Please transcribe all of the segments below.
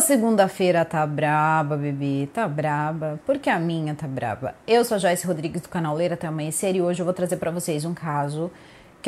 segunda-feira tá braba, bebê, tá braba, porque a minha tá braba. Eu sou a Joyce Rodrigues do canal Leira até amanhecer e hoje eu vou trazer para vocês um caso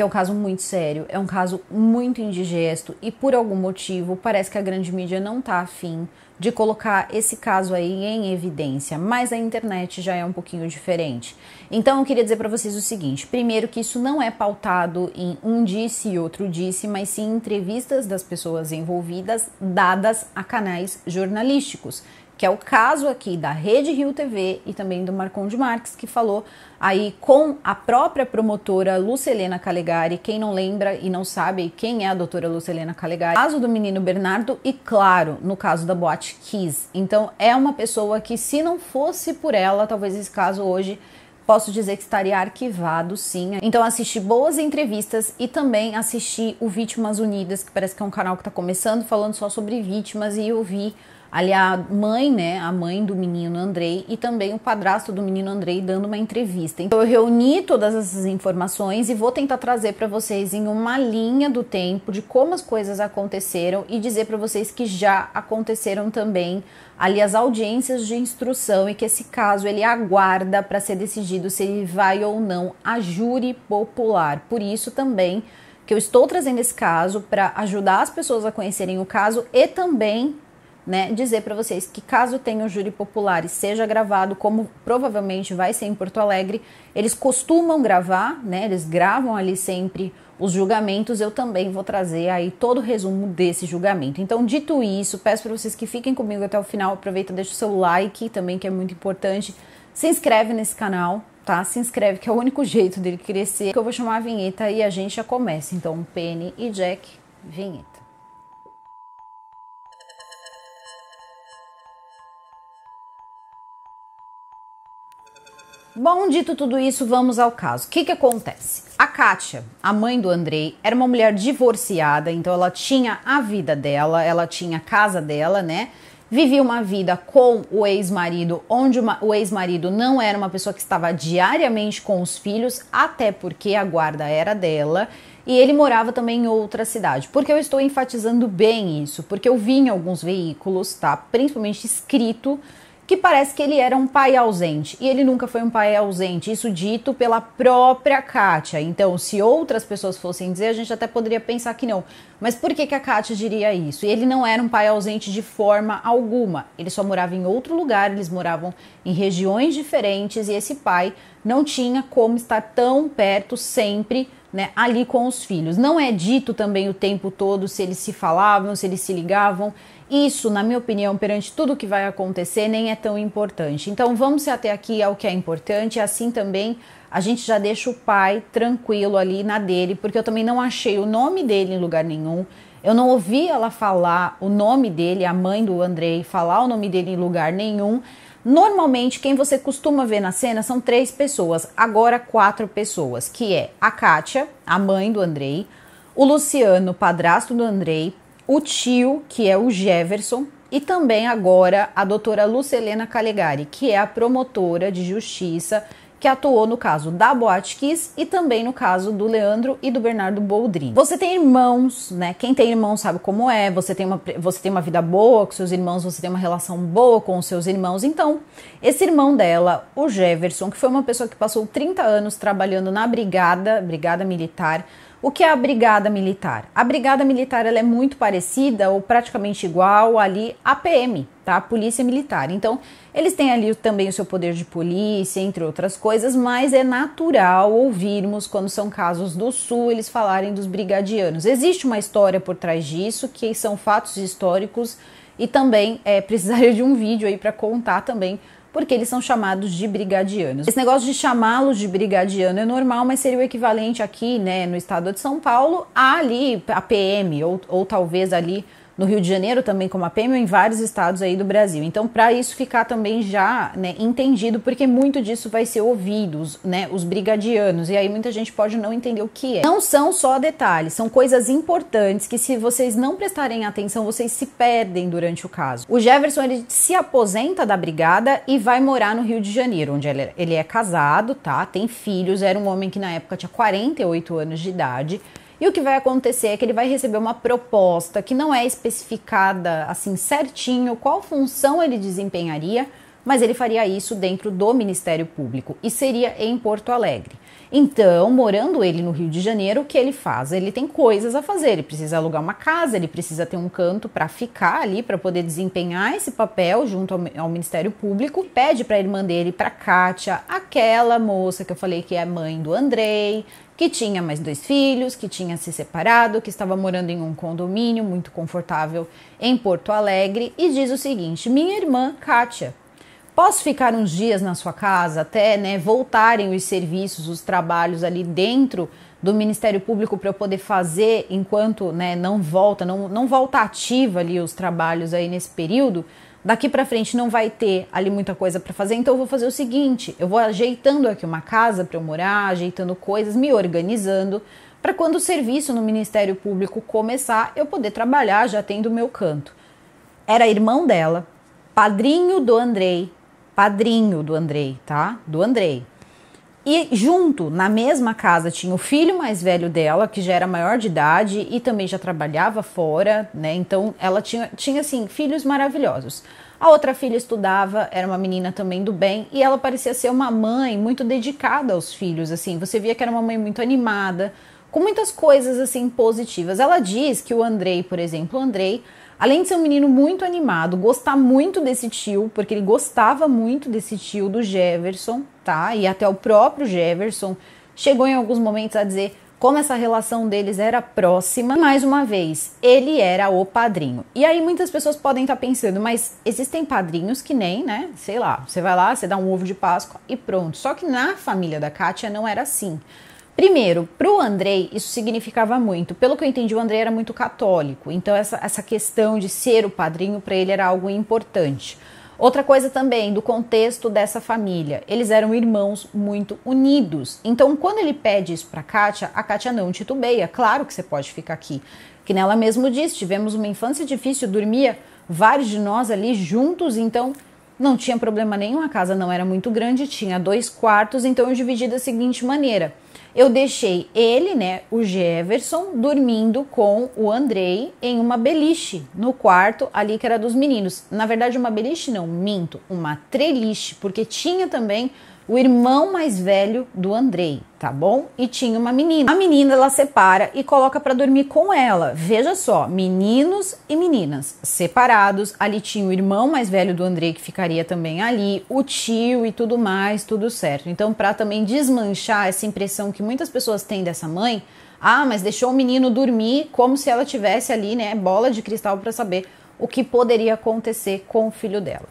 que é um caso muito sério, é um caso muito indigesto e por algum motivo parece que a grande mídia não está afim de colocar esse caso aí em evidência, mas a internet já é um pouquinho diferente. Então eu queria dizer para vocês o seguinte: primeiro que isso não é pautado em um disse e outro disse, mas sim entrevistas das pessoas envolvidas dadas a canais jornalísticos que é o caso aqui da Rede Rio TV e também do Marconde Marques, que falou aí com a própria promotora Lucelena Calegari. Quem não lembra e não sabe quem é a doutora Lucelena Calegari, caso do menino Bernardo e, claro, no caso da Boate Kiss. Então, é uma pessoa que, se não fosse por ela, talvez esse caso hoje posso dizer que estaria arquivado sim. Então assisti boas entrevistas e também assisti o Vítimas Unidas, que parece que é um canal que está começando falando só sobre vítimas e eu vi ali a mãe, né, a mãe do menino Andrei e também o padrasto do menino Andrei dando uma entrevista. Então eu reuni todas essas informações e vou tentar trazer para vocês em uma linha do tempo de como as coisas aconteceram e dizer para vocês que já aconteceram também ali as audiências de instrução e que esse caso ele aguarda para ser decidido se ele vai ou não a júri popular. Por isso também que eu estou trazendo esse caso para ajudar as pessoas a conhecerem o caso e também né, dizer para vocês que caso tenha um júri popular e seja gravado, como provavelmente vai ser em Porto Alegre, eles costumam gravar, né, eles gravam ali sempre os julgamentos, eu também vou trazer aí todo o resumo desse julgamento. Então, dito isso, peço para vocês que fiquem comigo até o final, aproveita, deixa o seu like também, que é muito importante, se inscreve nesse canal, tá? Se inscreve, que é o único jeito dele crescer, que eu vou chamar a vinheta e a gente já começa. Então, Penny e Jack, vinheta. Bom, dito tudo isso, vamos ao caso. O que, que acontece? A Kátia, a mãe do Andrei, era uma mulher divorciada, então ela tinha a vida dela, ela tinha a casa dela, né? Vivia uma vida com o ex-marido, onde uma, o ex-marido não era uma pessoa que estava diariamente com os filhos, até porque a guarda era dela e ele morava também em outra cidade. Porque eu estou enfatizando bem isso, porque eu vi em alguns veículos, tá? Principalmente escrito que parece que ele era um pai ausente. E ele nunca foi um pai ausente, isso dito pela própria Kátia. Então, se outras pessoas fossem dizer, a gente até poderia pensar que não. Mas por que, que a Kátia diria isso? E ele não era um pai ausente de forma alguma. Ele só morava em outro lugar, eles moravam em regiões diferentes e esse pai não tinha como estar tão perto sempre. Né, ali com os filhos. Não é dito também o tempo todo se eles se falavam, se eles se ligavam isso, na minha opinião, perante tudo que vai acontecer, nem é tão importante. Então vamos até aqui ao que é importante, assim também a gente já deixa o pai tranquilo ali na dele, porque eu também não achei o nome dele em lugar nenhum. Eu não ouvi ela falar o nome dele, a mãe do Andrei falar o nome dele em lugar nenhum. Normalmente, quem você costuma ver na cena são três pessoas, agora quatro pessoas, que é a Kátia, a mãe do Andrei, o Luciano, padrasto do Andrei, o tio, que é o Jefferson, e também agora a doutora Lucelena Calegari, que é a promotora de justiça que atuou no caso da Boate Kiss e também no caso do Leandro e do Bernardo Boldrin. Você tem irmãos, né? Quem tem irmão sabe como é, você tem uma, você tem uma vida boa com seus irmãos, você tem uma relação boa com os seus irmãos. Então, esse irmão dela, o Jefferson, que foi uma pessoa que passou 30 anos trabalhando na brigada, brigada militar, o que é a brigada militar? A brigada militar ela é muito parecida ou praticamente igual ali à PM, tá? A Polícia Militar. Então, eles têm ali também o seu poder de polícia, entre outras coisas, mas é natural ouvirmos quando são casos do Sul eles falarem dos brigadianos. Existe uma história por trás disso, que são fatos históricos e também é, precisaria de um vídeo aí para contar também porque eles são chamados de brigadianos. Esse negócio de chamá-los de brigadiano é normal, mas seria o equivalente aqui, né, no estado de São Paulo, a ali a PM, ou, ou talvez ali no Rio de Janeiro também como a PM, em vários estados aí do Brasil. Então, para isso ficar também já né, entendido, porque muito disso vai ser ouvido, né, os brigadianos, e aí muita gente pode não entender o que é. Não são só detalhes, são coisas importantes que se vocês não prestarem atenção, vocês se perdem durante o caso. O Jefferson, ele se aposenta da brigada e vai morar no Rio de Janeiro, onde ele é casado, tá? Tem filhos, era um homem que na época tinha 48 anos de idade, e o que vai acontecer é que ele vai receber uma proposta que não é especificada assim certinho qual função ele desempenharia, mas ele faria isso dentro do Ministério Público e seria em Porto Alegre. Então, morando ele no Rio de Janeiro, o que ele faz? Ele tem coisas a fazer, ele precisa alugar uma casa, ele precisa ter um canto para ficar ali, para poder desempenhar esse papel junto ao, ao Ministério Público. Pede para a irmã dele, para Kátia, aquela moça que eu falei que é mãe do Andrei, que tinha mais dois filhos, que tinha se separado, que estava morando em um condomínio muito confortável em Porto Alegre e diz o seguinte: Minha irmã Kátia, posso ficar uns dias na sua casa até né, voltarem os serviços, os trabalhos ali dentro do Ministério Público para eu poder fazer enquanto né, não volta, não, não volta ativa ali os trabalhos aí nesse período? daqui para frente não vai ter ali muita coisa para fazer, então eu vou fazer o seguinte, eu vou ajeitando aqui uma casa para eu morar, ajeitando coisas, me organizando, para quando o serviço no Ministério Público começar, eu poder trabalhar já tendo o meu canto. Era irmão dela, padrinho do Andrei, padrinho do Andrei, tá? Do Andrei. E junto, na mesma casa, tinha o filho mais velho dela, que já era maior de idade e também já trabalhava fora, né? Então ela tinha, tinha assim, filhos maravilhosos. A outra filha estudava, era uma menina também do bem, e ela parecia ser uma mãe muito dedicada aos filhos, assim. Você via que era uma mãe muito animada, com muitas coisas assim positivas. Ela diz que o Andrei, por exemplo, o Andrei Além de ser um menino muito animado, gostar muito desse tio, porque ele gostava muito desse tio do Jefferson, tá? E até o próprio Jefferson chegou em alguns momentos a dizer como essa relação deles era próxima. mais uma vez, ele era o padrinho. E aí muitas pessoas podem estar pensando, mas existem padrinhos que nem, né? Sei lá, você vai lá, você dá um ovo de Páscoa e pronto. Só que na família da Kátia não era assim. Primeiro, para o Andrei, isso significava muito. Pelo que eu entendi, o Andrei era muito católico, então essa, essa questão de ser o padrinho para ele era algo importante. Outra coisa também do contexto dessa família, eles eram irmãos muito unidos. Então, quando ele pede isso para a Kátia, a Kátia não titubeia. Claro que você pode ficar aqui. Que nela mesmo disse, tivemos uma infância difícil, dormia vários de nós ali juntos, então não tinha problema nenhum, a casa não era muito grande, tinha dois quartos, então eu dividi da seguinte maneira eu deixei ele, né, o Jefferson, dormindo com o Andrei em uma beliche no quarto ali que era dos meninos. Na verdade, uma beliche não, minto, uma treliche, porque tinha também o irmão mais velho do Andrei, tá bom? E tinha uma menina. A menina ela separa e coloca para dormir com ela. Veja só, meninos e meninas separados. Ali tinha o irmão mais velho do Andrei que ficaria também ali, o tio e tudo mais, tudo certo. Então, para também desmanchar essa impressão que muitas pessoas têm dessa mãe, ah, mas deixou o menino dormir como se ela tivesse ali, né, bola de cristal para saber o que poderia acontecer com o filho dela.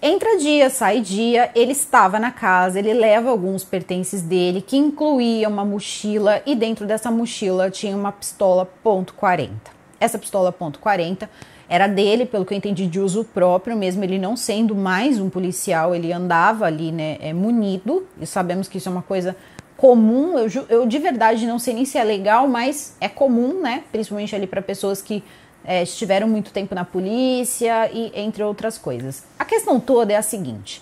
Entra dia, sai dia, ele estava na casa, ele leva alguns pertences dele, que incluía uma mochila e dentro dessa mochila tinha uma pistola .40. Essa pistola .40 era dele, pelo que eu entendi, de uso próprio, mesmo ele não sendo mais um policial, ele andava ali, né, é, munido, e sabemos que isso é uma coisa comum, eu, eu de verdade não sei nem se é legal, mas é comum, né, principalmente ali para pessoas que é, estiveram muito tempo na polícia e entre outras coisas. A questão toda é a seguinte: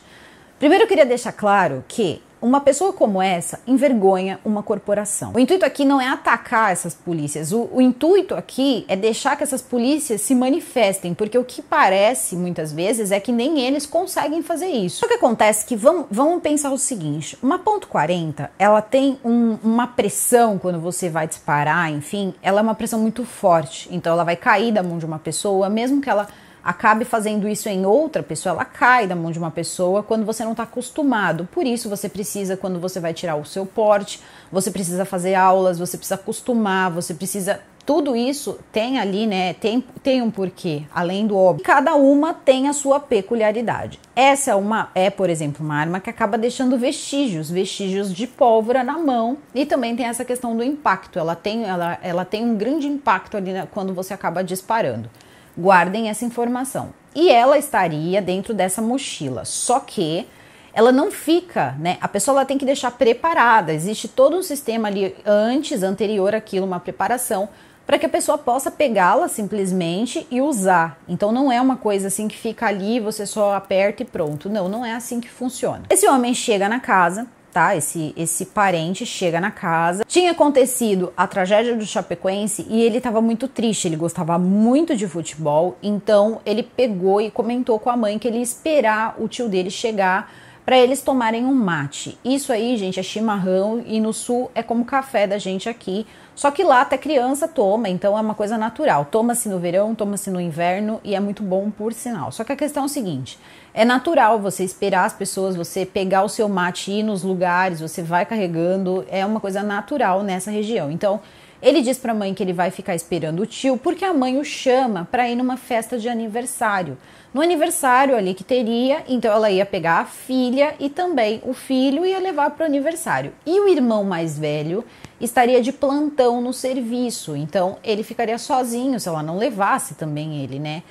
primeiro eu queria deixar claro que uma pessoa como essa envergonha uma corporação. O intuito aqui não é atacar essas polícias, o, o intuito aqui é deixar que essas polícias se manifestem, porque o que parece muitas vezes é que nem eles conseguem fazer isso. Então, o que acontece é que vamos, vamos pensar o seguinte: uma ponto 40 ela tem um, uma pressão quando você vai disparar, enfim, ela é uma pressão muito forte, então ela vai cair da mão de uma pessoa, mesmo que ela acabe fazendo isso em outra pessoa, ela cai da mão de uma pessoa quando você não está acostumado. Por isso você precisa, quando você vai tirar o seu porte, você precisa fazer aulas, você precisa acostumar, você precisa tudo isso tem ali, né? Tem, tem um porquê, além do óbvio. Cada uma tem a sua peculiaridade. Essa é uma é, por exemplo, uma arma que acaba deixando vestígios, vestígios de pólvora na mão. E também tem essa questão do impacto. Ela tem, ela, ela tem um grande impacto ali na, né, quando você acaba disparando. Guardem essa informação. E ela estaria dentro dessa mochila, só que ela não fica, né? A pessoa ela tem que deixar preparada. Existe todo um sistema ali antes, anterior àquilo, uma preparação para que a pessoa possa pegá-la simplesmente e usar. Então não é uma coisa assim que fica ali, você só aperta e pronto. Não, não é assim que funciona. Esse homem chega na casa, tá? Esse, esse parente chega na casa. Tinha acontecido a tragédia do Chapecoense e ele estava muito triste, ele gostava muito de futebol, então ele pegou e comentou com a mãe que ele ia esperar o tio dele chegar para eles tomarem um mate. Isso aí, gente, é chimarrão e no sul é como café da gente aqui só que lá até criança toma, então é uma coisa natural. Toma-se no verão, toma-se no inverno e é muito bom por sinal. Só que a questão é o seguinte: é natural você esperar as pessoas, você pegar o seu mate ir nos lugares, você vai carregando, é uma coisa natural nessa região. Então, ele diz para a mãe que ele vai ficar esperando o tio porque a mãe o chama para ir numa festa de aniversário. No aniversário ali que teria, então ela ia pegar a filha e também o filho e ia levar para o aniversário. E o irmão mais velho estaria de plantão no serviço, então ele ficaria sozinho se ela não levasse também ele, né?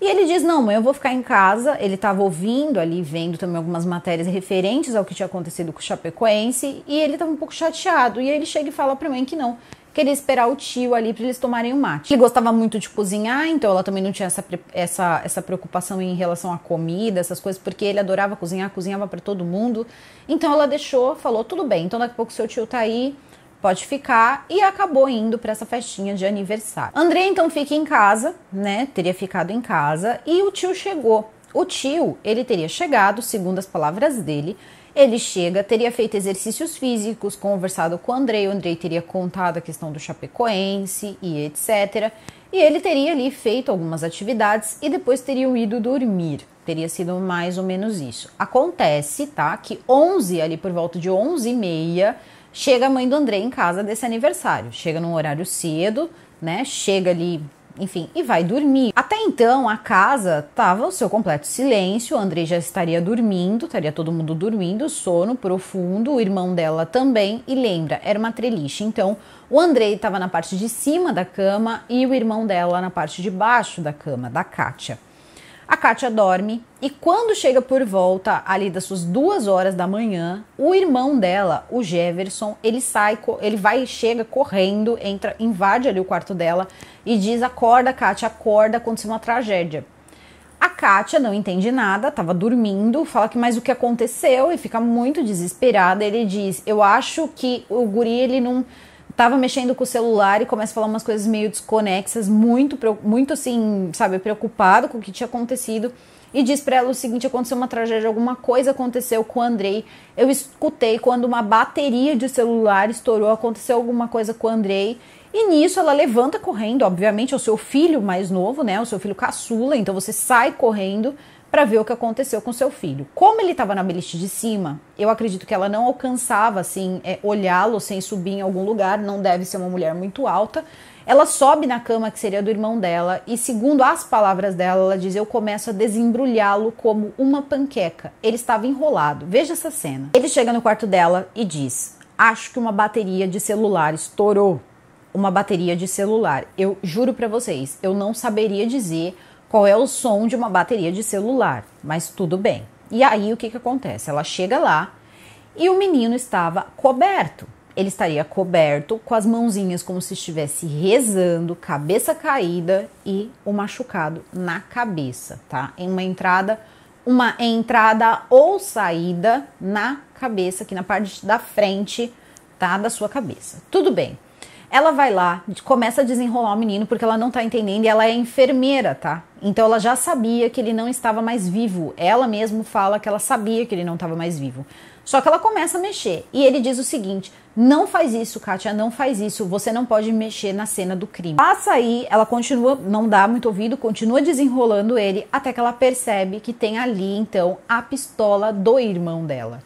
E ele diz: Não, mãe, eu vou ficar em casa. Ele estava ouvindo ali, vendo também algumas matérias referentes ao que tinha acontecido com o Chapecoense, e ele estava um pouco chateado. E aí ele chega e fala para mãe que não, queria esperar o tio ali para eles tomarem um mate. Ele gostava muito de cozinhar, então ela também não tinha essa, essa, essa preocupação em relação à comida, essas coisas, porque ele adorava cozinhar, cozinhava para todo mundo. Então ela deixou, falou: Tudo bem, então daqui a pouco seu tio tá aí pode ficar e acabou indo para essa festinha de aniversário. André então fica em casa, né? Teria ficado em casa e o tio chegou. O tio, ele teria chegado, segundo as palavras dele, ele chega, teria feito exercícios físicos, conversado com o Andrei, o Andrei teria contado a questão do Chapecoense e etc. E ele teria ali feito algumas atividades e depois teriam ido dormir. Teria sido mais ou menos isso. Acontece, tá, que 11, ali por volta de 11 e meia, Chega a mãe do André em casa desse aniversário, chega num horário cedo, né? Chega ali, enfim, e vai dormir. Até então, a casa tava o seu completo silêncio, o André já estaria dormindo, estaria todo mundo dormindo, sono profundo, o irmão dela também, e lembra, era uma treliche. Então, o André estava na parte de cima da cama e o irmão dela na parte de baixo da cama, da Kátia. A Kátia dorme e quando chega por volta ali das suas duas horas da manhã, o irmão dela, o Jefferson, ele sai, ele vai e chega correndo, entra, invade ali o quarto dela e diz: Acorda, Kátia, acorda, aconteceu uma tragédia. A Kátia não entende nada, estava dormindo, fala que mais o que aconteceu e fica muito desesperada. Ele diz: Eu acho que o guri ele não tava mexendo com o celular e começa a falar umas coisas meio desconexas, muito, muito assim, sabe, preocupado com o que tinha acontecido. E diz para ela o seguinte: aconteceu uma tragédia, alguma coisa aconteceu com o Andrei. Eu escutei quando uma bateria de celular estourou, aconteceu alguma coisa com o Andrei. E nisso ela levanta correndo, obviamente, é o seu filho mais novo, né? O seu filho caçula, então você sai correndo para ver o que aconteceu com seu filho. Como ele estava na beliche de cima, eu acredito que ela não alcançava assim é, olhá-lo sem subir em algum lugar. Não deve ser uma mulher muito alta. Ela sobe na cama que seria do irmão dela e, segundo as palavras dela, ela diz: Eu começo a desembrulhá-lo como uma panqueca. Ele estava enrolado. Veja essa cena. Ele chega no quarto dela e diz: Acho que uma bateria de celular estourou. Uma bateria de celular. Eu juro para vocês, eu não saberia dizer qual é o som de uma bateria de celular, mas tudo bem. E aí o que, que acontece? Ela chega lá e o menino estava coberto. Ele estaria coberto, com as mãozinhas como se estivesse rezando, cabeça caída e o machucado na cabeça, tá? Em uma entrada, uma entrada ou saída na cabeça, aqui na parte da frente, tá? Da sua cabeça. Tudo bem. Ela vai lá, começa a desenrolar o menino porque ela não tá entendendo e ela é enfermeira, tá? Então ela já sabia que ele não estava mais vivo. Ela mesmo fala que ela sabia que ele não estava mais vivo. Só que ela começa a mexer e ele diz o seguinte: não faz isso, Kátia, não faz isso. Você não pode mexer na cena do crime. Passa aí, ela continua, não dá muito ouvido, continua desenrolando ele até que ela percebe que tem ali então a pistola do irmão dela.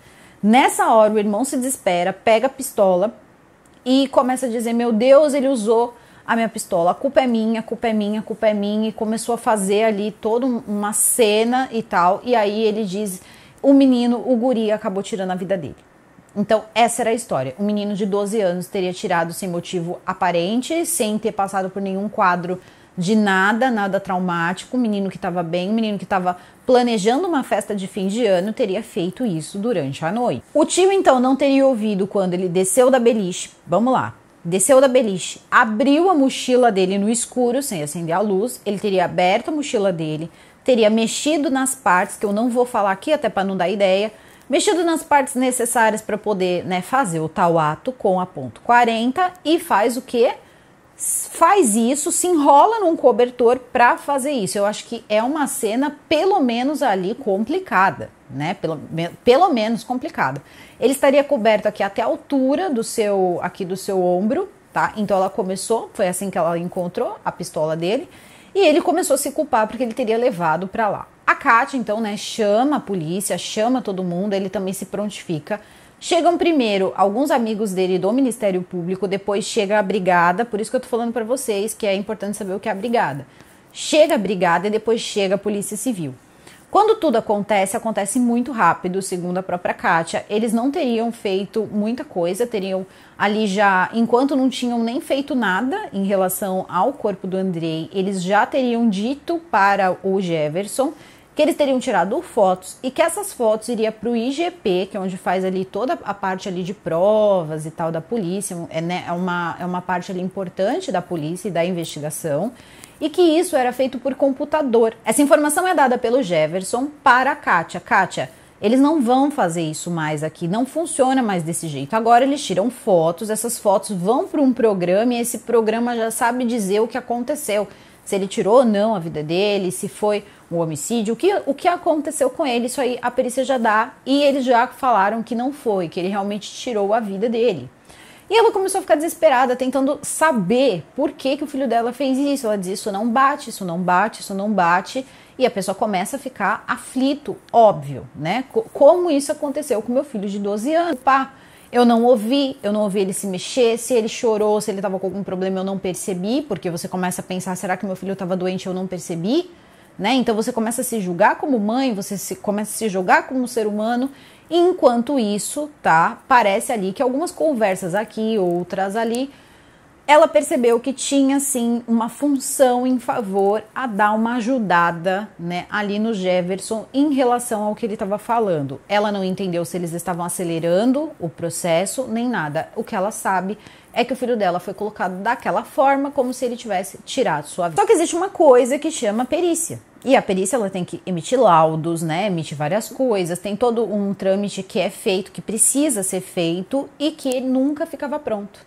Nessa hora, o irmão se desespera, pega a pistola e começa a dizer: Meu Deus, ele usou a minha pistola, a culpa é minha, a culpa é minha, a culpa é minha, e começou a fazer ali toda uma cena e tal. E aí ele diz: O menino, o guri, acabou tirando a vida dele. Então, essa era a história. Um menino de 12 anos teria tirado sem motivo aparente, sem ter passado por nenhum quadro de nada, nada traumático, O menino que estava bem, o menino que estava planejando uma festa de fim de ano teria feito isso durante a noite. O tio então não teria ouvido quando ele desceu da beliche. Vamos lá. Desceu da beliche, abriu a mochila dele no escuro, sem acender a luz. Ele teria aberto a mochila dele, teria mexido nas partes que eu não vou falar aqui até para não dar ideia, mexido nas partes necessárias para poder, né, fazer o tal ato com a ponto .40 e faz o quê? faz isso, se enrola num cobertor para fazer isso. Eu acho que é uma cena, pelo menos ali, complicada, né? Pelo, pelo menos complicada. Ele estaria coberto aqui até a altura do seu, aqui do seu ombro, tá? Então ela começou, foi assim que ela encontrou a pistola dele, e ele começou a se culpar porque ele teria levado para lá. A Kátia, então, né, chama a polícia, chama todo mundo, ele também se prontifica Chegam primeiro alguns amigos dele do Ministério Público, depois chega a brigada, por isso que eu tô falando para vocês que é importante saber o que é a brigada. Chega a brigada e depois chega a Polícia Civil. Quando tudo acontece, acontece muito rápido, segundo a própria Kátia. Eles não teriam feito muita coisa, teriam ali já, enquanto não tinham nem feito nada em relação ao corpo do Andrei, eles já teriam dito para o Jefferson que eles teriam tirado fotos e que essas fotos iria para o IGP, que é onde faz ali toda a parte ali de provas e tal da polícia, é, né, é, uma, é uma parte ali importante da polícia e da investigação, e que isso era feito por computador. Essa informação é dada pelo Jefferson para a Kátia. Kátia, eles não vão fazer isso mais aqui, não funciona mais desse jeito. Agora eles tiram fotos, essas fotos vão para um programa e esse programa já sabe dizer o que aconteceu. Se ele tirou ou não a vida dele, se foi um homicídio, o que, o que aconteceu com ele, isso aí a perícia já dá, e eles já falaram que não foi, que ele realmente tirou a vida dele. E ela começou a ficar desesperada, tentando saber por que, que o filho dela fez isso. Ela diz: Isso não bate, isso não bate, isso não bate. E a pessoa começa a ficar aflito, óbvio, né? Como isso aconteceu com meu filho de 12 anos? Pá, eu não ouvi, eu não ouvi ele se mexer, se ele chorou, se ele tava com algum problema, eu não percebi, porque você começa a pensar: será que meu filho estava doente? Eu não percebi. Né? Então você começa a se julgar como mãe, você se, começa a se julgar como ser humano. Enquanto isso, tá? Parece ali que algumas conversas aqui, outras ali, ela percebeu que tinha sim uma função em favor a dar uma ajudada, né, ali no Jefferson em relação ao que ele estava falando. Ela não entendeu se eles estavam acelerando o processo nem nada. O que ela sabe é que o filho dela foi colocado daquela forma como se ele tivesse tirado sua vida. Só que existe uma coisa que chama perícia. E a perícia ela tem que emitir laudos, né? Emitir várias coisas, tem todo um trâmite que é feito, que precisa ser feito e que nunca ficava pronto.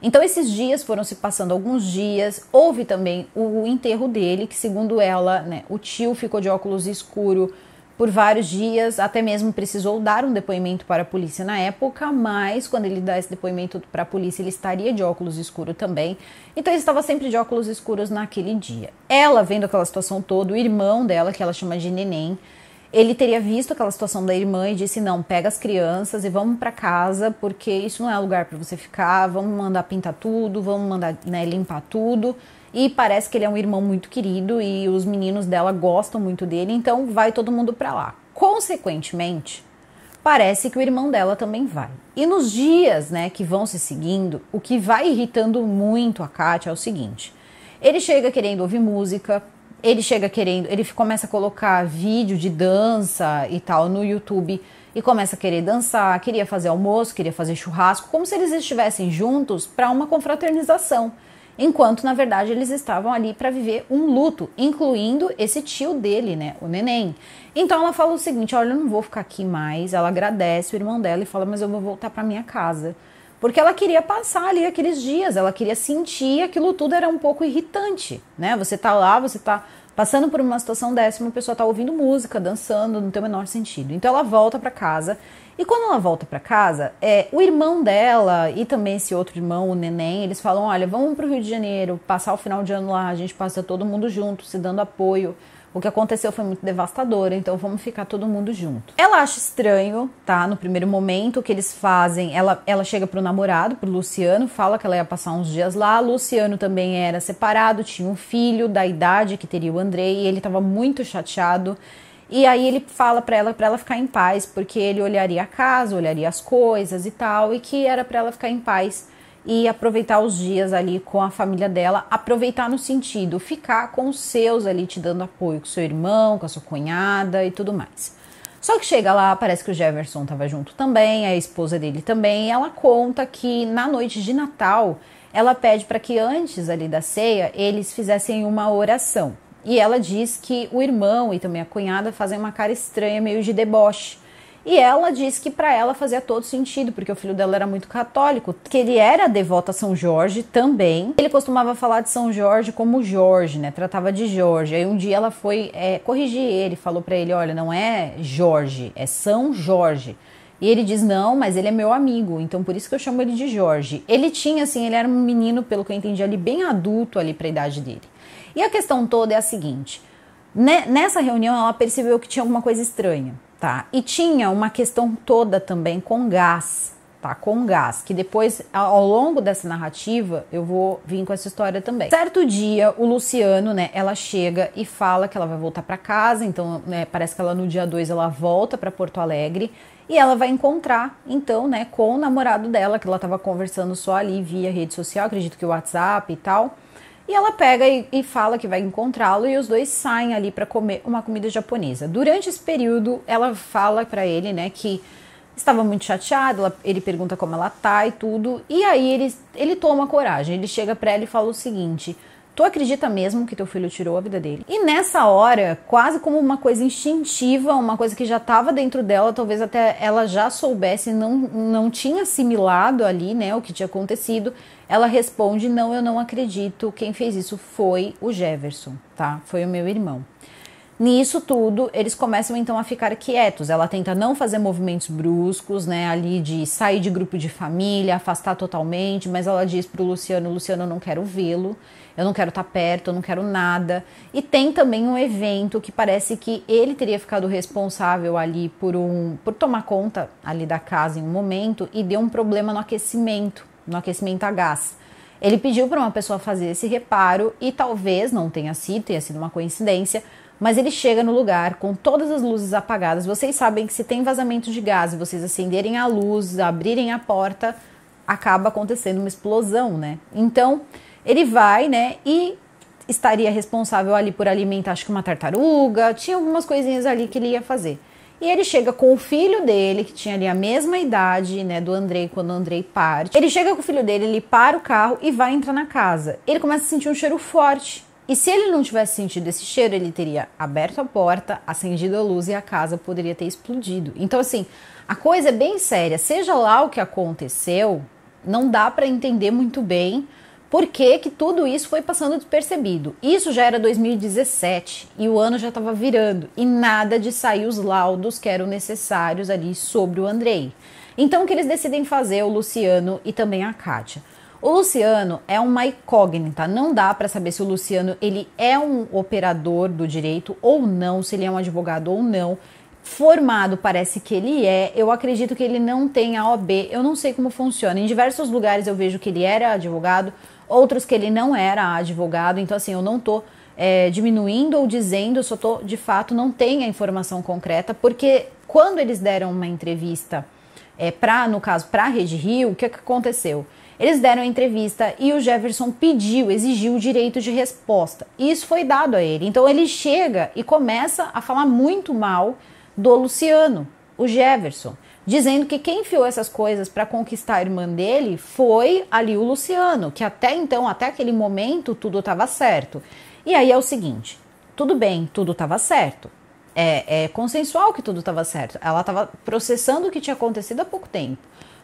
Então esses dias foram se passando alguns dias. Houve também o enterro dele, que segundo ela, né, o tio ficou de óculos escuro, por vários dias, até mesmo precisou dar um depoimento para a polícia na época, mas quando ele dá esse depoimento para a polícia, ele estaria de óculos escuro também. Então ele estava sempre de óculos escuros naquele dia. Ela vendo aquela situação toda, o irmão dela, que ela chama de neném, ele teria visto aquela situação da irmã e disse: "Não, pega as crianças e vamos para casa, porque isso não é lugar para você ficar, vamos mandar pintar tudo, vamos mandar, né, limpar tudo". E parece que ele é um irmão muito querido e os meninos dela gostam muito dele, então vai todo mundo para lá. Consequentemente, parece que o irmão dela também vai. E nos dias, né, que vão se seguindo, o que vai irritando muito a Kátia é o seguinte: ele chega querendo ouvir música, ele chega querendo, ele começa a colocar vídeo de dança e tal no YouTube e começa a querer dançar, queria fazer almoço, queria fazer churrasco, como se eles estivessem juntos para uma confraternização enquanto na verdade eles estavam ali para viver um luto, incluindo esse tio dele, né, o neném. Então ela fala o seguinte: olha, eu não vou ficar aqui mais. Ela agradece o irmão dela e fala, mas eu vou voltar para minha casa. Porque ela queria passar ali aqueles dias, ela queria sentir aquilo tudo era um pouco irritante, né? Você tá lá, você tá passando por uma situação dessa, uma pessoa está ouvindo música, dançando, não tem o menor sentido. Então ela volta para casa. E quando ela volta para casa, é, o irmão dela e também esse outro irmão, o neném, eles falam: olha, vamos para o Rio de Janeiro, passar o final de ano lá, a gente passa todo mundo junto, se dando apoio. O que aconteceu foi muito devastador, então vamos ficar todo mundo junto. Ela acha estranho, tá? No primeiro momento, o que eles fazem, ela, ela chega pro namorado, pro Luciano, fala que ela ia passar uns dias lá. Luciano também era separado, tinha um filho da idade que teria o Andrei, e ele tava muito chateado. E aí ele fala para ela para ela ficar em paz, porque ele olharia a casa, olharia as coisas e tal, e que era para ela ficar em paz e aproveitar os dias ali com a família dela, aproveitar no sentido ficar com os seus ali te dando apoio, com seu irmão, com a sua cunhada e tudo mais. Só que chega lá, parece que o Jefferson tava junto também, a esposa dele também, e ela conta que na noite de Natal, ela pede para que antes ali da ceia, eles fizessem uma oração. E ela diz que o irmão e também a cunhada fazem uma cara estranha, meio de deboche e ela disse que para ela fazia todo sentido, porque o filho dela era muito católico, que ele era devoto a São Jorge também. Ele costumava falar de São Jorge como Jorge, né? Tratava de Jorge. Aí um dia ela foi é, corrigir ele, falou para ele: olha, não é Jorge, é São Jorge. E ele diz: Não, mas ele é meu amigo, então por isso que eu chamo ele de Jorge. Ele tinha, assim, ele era um menino, pelo que eu entendi, ali bem adulto ali para a idade dele. E a questão toda é a seguinte: né, nessa reunião ela percebeu que tinha alguma coisa estranha tá? E tinha uma questão toda também com gás, tá? Com gás, que depois ao longo dessa narrativa eu vou vir com essa história também. Certo dia, o Luciano, né, ela chega e fala que ela vai voltar para casa, então, né, parece que ela no dia 2 ela volta para Porto Alegre e ela vai encontrar, então, né, com o namorado dela, que ela tava conversando só ali via rede social, acredito que o WhatsApp e tal. E ela pega e, e fala que vai encontrá-lo e os dois saem ali para comer uma comida japonesa. Durante esse período, ela fala para ele, né, que estava muito chateado, ela, ele pergunta como ela tá e tudo. E aí ele, ele toma coragem, ele chega para ela e fala o seguinte: Tu acredita mesmo que teu filho tirou a vida dele? E nessa hora, quase como uma coisa instintiva, uma coisa que já estava dentro dela, talvez até ela já soubesse, não, não tinha assimilado ali, né, o que tinha acontecido. Ela responde: Não, eu não acredito. Quem fez isso foi o Jefferson, tá? Foi o meu irmão. Nisso tudo, eles começam então a ficar quietos. Ela tenta não fazer movimentos bruscos, né? Ali de sair de grupo de família, afastar totalmente, mas ela diz pro Luciano: Luciano, eu não quero vê-lo, eu não quero estar tá perto, eu não quero nada. E tem também um evento que parece que ele teria ficado responsável ali por um. por tomar conta ali da casa em um momento e deu um problema no aquecimento no aquecimento a gás. Ele pediu para uma pessoa fazer esse reparo e talvez não tenha sido, tenha sido uma coincidência, mas ele chega no lugar com todas as luzes apagadas. Vocês sabem que se tem vazamento de gás e vocês acenderem a luz, abrirem a porta, acaba acontecendo uma explosão, né? Então, ele vai, né, e estaria responsável ali por alimentar, acho que uma tartaruga, tinha algumas coisinhas ali que ele ia fazer. E ele chega com o filho dele, que tinha ali a mesma idade, né, do Andrei, quando o Andrei parte. Ele chega com o filho dele, ele para o carro e vai entrar na casa. Ele começa a sentir um cheiro forte. E se ele não tivesse sentido esse cheiro, ele teria aberto a porta, acendido a luz e a casa poderia ter explodido. Então, assim, a coisa é bem séria. Seja lá o que aconteceu, não dá para entender muito bem por que, que tudo isso foi passando despercebido? Isso já era 2017 e o ano já estava virando e nada de sair os laudos que eram necessários ali sobre o Andrei. Então o que eles decidem fazer, o Luciano e também a Kátia? O Luciano é uma incógnita, não dá para saber se o Luciano ele é um operador do direito ou não, se ele é um advogado ou não. Formado parece que ele é, eu acredito que ele não tem a OB, eu não sei como funciona. Em diversos lugares eu vejo que ele era advogado, outros que ele não era advogado. Então, assim, eu não estou é, diminuindo ou dizendo, eu só estou, de fato, não tenho a informação concreta, porque quando eles deram uma entrevista, é, pra, no caso, para a Rede Rio, o que, é que aconteceu? Eles deram a entrevista e o Jefferson pediu, exigiu o direito de resposta. E isso foi dado a ele. Então ele chega e começa a falar muito mal do Luciano, o Jefferson dizendo que quem enfiou essas coisas para conquistar a irmã dele foi ali o Luciano, que até então, até aquele momento, tudo estava certo. E aí é o seguinte: tudo bem, tudo estava certo. É, é, consensual que tudo estava certo. Ela estava processando o que tinha acontecido há pouco tempo.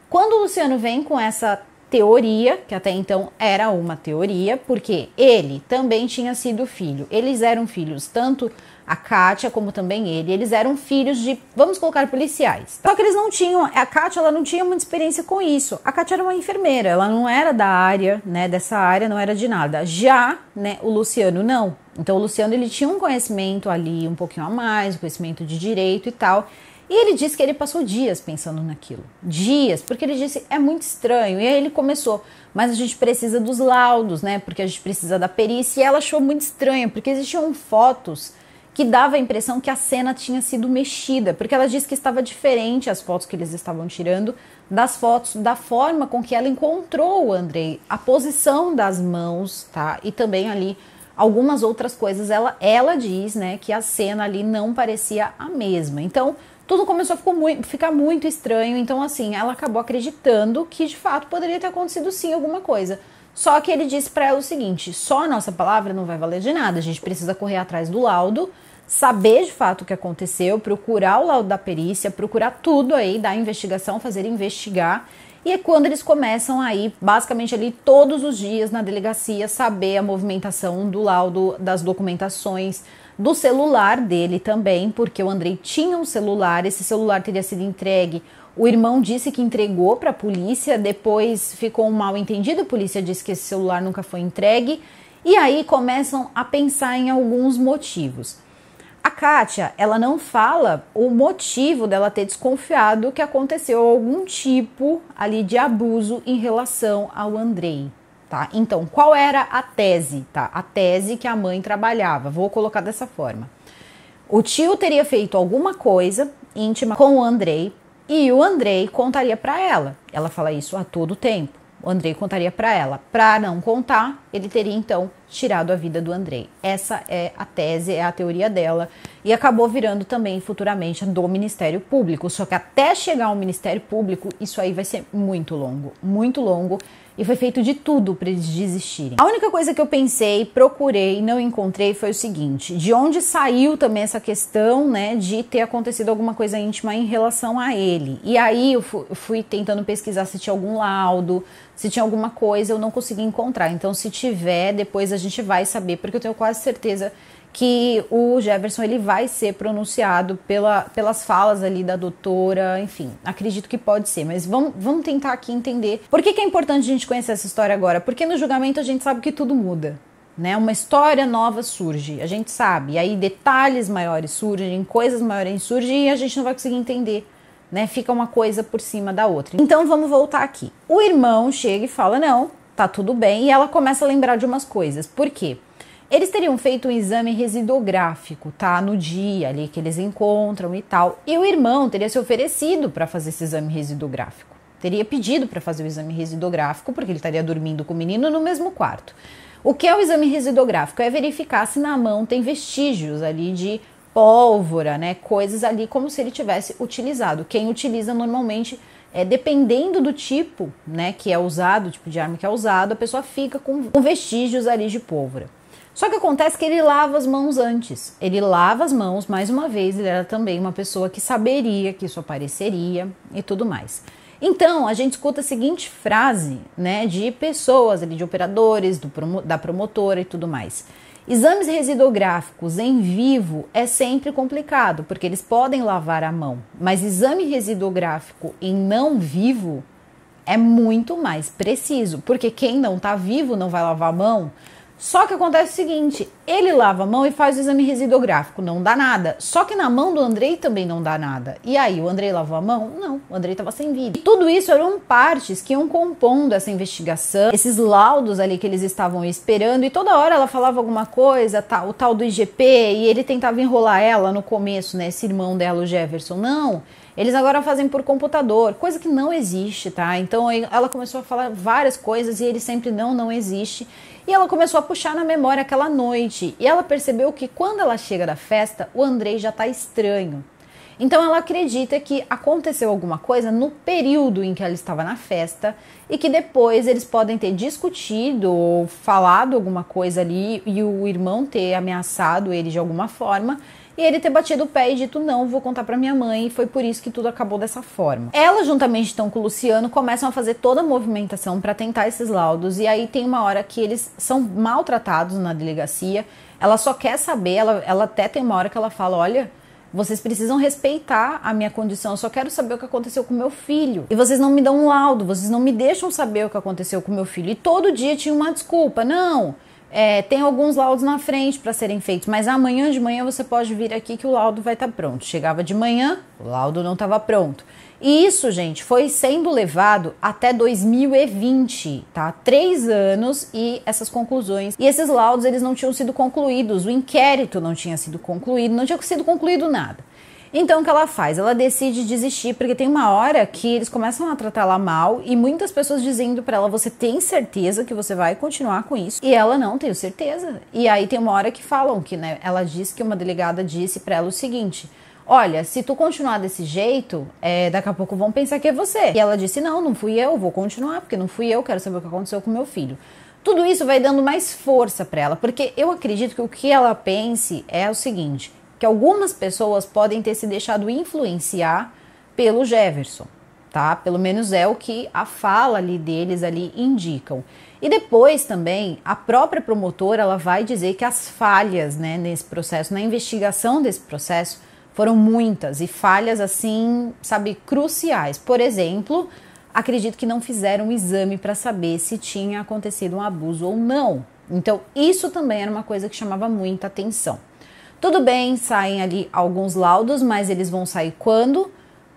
Quando o Luciano vem com essa teoria, que até então era uma teoria, porque ele também tinha sido filho. Eles eram filhos tanto a Kátia, como também ele, eles eram filhos de, vamos colocar, policiais. Tá? Só que eles não tinham, a Kátia, ela não tinha muita experiência com isso. A Kátia era uma enfermeira, ela não era da área, né, dessa área, não era de nada. Já, né, o Luciano não. Então, o Luciano, ele tinha um conhecimento ali um pouquinho a mais, um conhecimento de direito e tal. E ele disse que ele passou dias pensando naquilo. Dias, porque ele disse é muito estranho. E aí ele começou, mas a gente precisa dos laudos, né? Porque a gente precisa da perícia. E ela achou muito estranho, porque existiam fotos que dava a impressão que a cena tinha sido mexida, porque ela disse que estava diferente as fotos que eles estavam tirando das fotos da forma com que ela encontrou o Andrei, a posição das mãos, tá? E também ali algumas outras coisas ela ela diz, né, que a cena ali não parecia a mesma. Então, tudo começou a muito, ficar muito estranho. Então, assim, ela acabou acreditando que de fato poderia ter acontecido sim alguma coisa. Só que ele disse para ela o seguinte: só a nossa palavra não vai valer de nada, a gente precisa correr atrás do laudo, saber de fato o que aconteceu, procurar o laudo da perícia, procurar tudo aí da investigação, fazer investigar. E é quando eles começam aí, basicamente ali todos os dias na delegacia, saber a movimentação do laudo, das documentações, do celular dele também, porque o Andrei tinha um celular, esse celular teria sido entregue o irmão disse que entregou para a polícia, depois ficou um mal entendido, a polícia disse que esse celular nunca foi entregue, e aí começam a pensar em alguns motivos. A Kátia, ela não fala o motivo dela ter desconfiado que aconteceu algum tipo ali de abuso em relação ao Andrei, tá? Então, qual era a tese, tá? A tese que a mãe trabalhava, vou colocar dessa forma. O tio teria feito alguma coisa íntima com o Andrei e o Andrei contaria para ela. Ela fala isso a todo tempo. O Andrei contaria para ela. Para não contar, ele teria então tirado a vida do Andrei. Essa é a tese, é a teoria dela e acabou virando também futuramente do Ministério Público. Só que até chegar ao Ministério Público, isso aí vai ser muito longo, muito longo e foi feito de tudo para eles desistirem. A única coisa que eu pensei, procurei e não encontrei foi o seguinte: de onde saiu também essa questão, né, de ter acontecido alguma coisa íntima em relação a ele. E aí eu fui tentando pesquisar se tinha algum laudo, se tinha alguma coisa, eu não consegui encontrar. Então, se tiver, depois a gente vai saber, porque eu tenho quase certeza que o Jefferson ele vai ser pronunciado pela, pelas falas ali da doutora, enfim, acredito que pode ser, mas vamos, vamos tentar aqui entender por que, que é importante a gente conhecer essa história agora, porque no julgamento a gente sabe que tudo muda, né? Uma história nova surge, a gente sabe, e aí detalhes maiores surgem, coisas maiores surgem e a gente não vai conseguir entender. Né, fica uma coisa por cima da outra. Então vamos voltar aqui. O irmão chega e fala: Não, tá tudo bem. E ela começa a lembrar de umas coisas. Por quê? Eles teriam feito um exame residográfico, tá? No dia ali que eles encontram e tal. E o irmão teria se oferecido para fazer esse exame residográfico. Teria pedido para fazer o exame residográfico, porque ele estaria dormindo com o menino no mesmo quarto. O que é o exame residográfico? É verificar se na mão tem vestígios ali de pólvora, né? Coisas ali como se ele tivesse utilizado. Quem utiliza normalmente é, dependendo do tipo né, que é usado, tipo de arma que é usado, a pessoa fica com vestígios ali de pólvora. Só que acontece que ele lava as mãos antes. Ele lava as mãos, mais uma vez, ele era também uma pessoa que saberia que isso apareceria e tudo mais. Então, a gente escuta a seguinte frase, né, de pessoas, de operadores, do, da promotora e tudo mais. Exames residográficos em vivo é sempre complicado, porque eles podem lavar a mão, mas exame residográfico em não vivo é muito mais preciso, porque quem não está vivo não vai lavar a mão, só que acontece o seguinte: ele lava a mão e faz o exame residográfico, não dá nada. Só que na mão do Andrei também não dá nada. E aí, o Andrei lavou a mão? Não, o Andrei estava sem vida. E tudo isso eram partes que iam compondo essa investigação, esses laudos ali que eles estavam esperando, e toda hora ela falava alguma coisa, tá, o tal do IGP, e ele tentava enrolar ela no começo, né? Esse irmão dela, o Jefferson. Não, eles agora fazem por computador, coisa que não existe, tá? Então ela começou a falar várias coisas e ele sempre não, não existe. E ela começou a puxar na memória aquela noite. E ela percebeu que quando ela chega da festa, o Andrei já está estranho. Então ela acredita que aconteceu alguma coisa no período em que ela estava na festa e que depois eles podem ter discutido ou falado alguma coisa ali e o irmão ter ameaçado ele de alguma forma e ele ter batido o pé e dito: Não, vou contar para minha mãe, e foi por isso que tudo acabou dessa forma. Ela, juntamente então com o Luciano, começam a fazer toda a movimentação para tentar esses laudos, e aí tem uma hora que eles são maltratados na delegacia. Ela só quer saber, ela, ela até tem uma hora que ela fala: Olha. Vocês precisam respeitar a minha condição. Eu só quero saber o que aconteceu com meu filho. E vocês não me dão um laudo, vocês não me deixam saber o que aconteceu com meu filho. E todo dia tinha uma desculpa. Não, é, tem alguns laudos na frente para serem feitos, mas amanhã de manhã você pode vir aqui que o laudo vai estar tá pronto. Chegava de manhã, o laudo não estava pronto. E isso, gente, foi sendo levado até 2020, tá? Três anos e essas conclusões. E esses laudos, eles não tinham sido concluídos, o inquérito não tinha sido concluído, não tinha sido concluído nada. Então o que ela faz? Ela decide desistir, porque tem uma hora que eles começam a tratar ela mal e muitas pessoas dizendo para ela: Você tem certeza que você vai continuar com isso? E ela não tem certeza. E aí tem uma hora que falam que, né? Ela diz que uma delegada disse para ela o seguinte. Olha, se tu continuar desse jeito, é, daqui a pouco vão pensar que é você. E ela disse: Não, não fui eu, vou continuar, porque não fui eu, quero saber o que aconteceu com meu filho. Tudo isso vai dando mais força para ela, porque eu acredito que o que ela pense é o seguinte: que algumas pessoas podem ter se deixado influenciar pelo Jefferson, tá? Pelo menos é o que a fala ali deles ali indicam. E depois também a própria promotora ela vai dizer que as falhas, né, nesse processo, na investigação desse processo, foram muitas e falhas assim, sabe, cruciais. Por exemplo, acredito que não fizeram um exame para saber se tinha acontecido um abuso ou não. Então, isso também era uma coisa que chamava muita atenção. Tudo bem, saem ali alguns laudos, mas eles vão sair quando?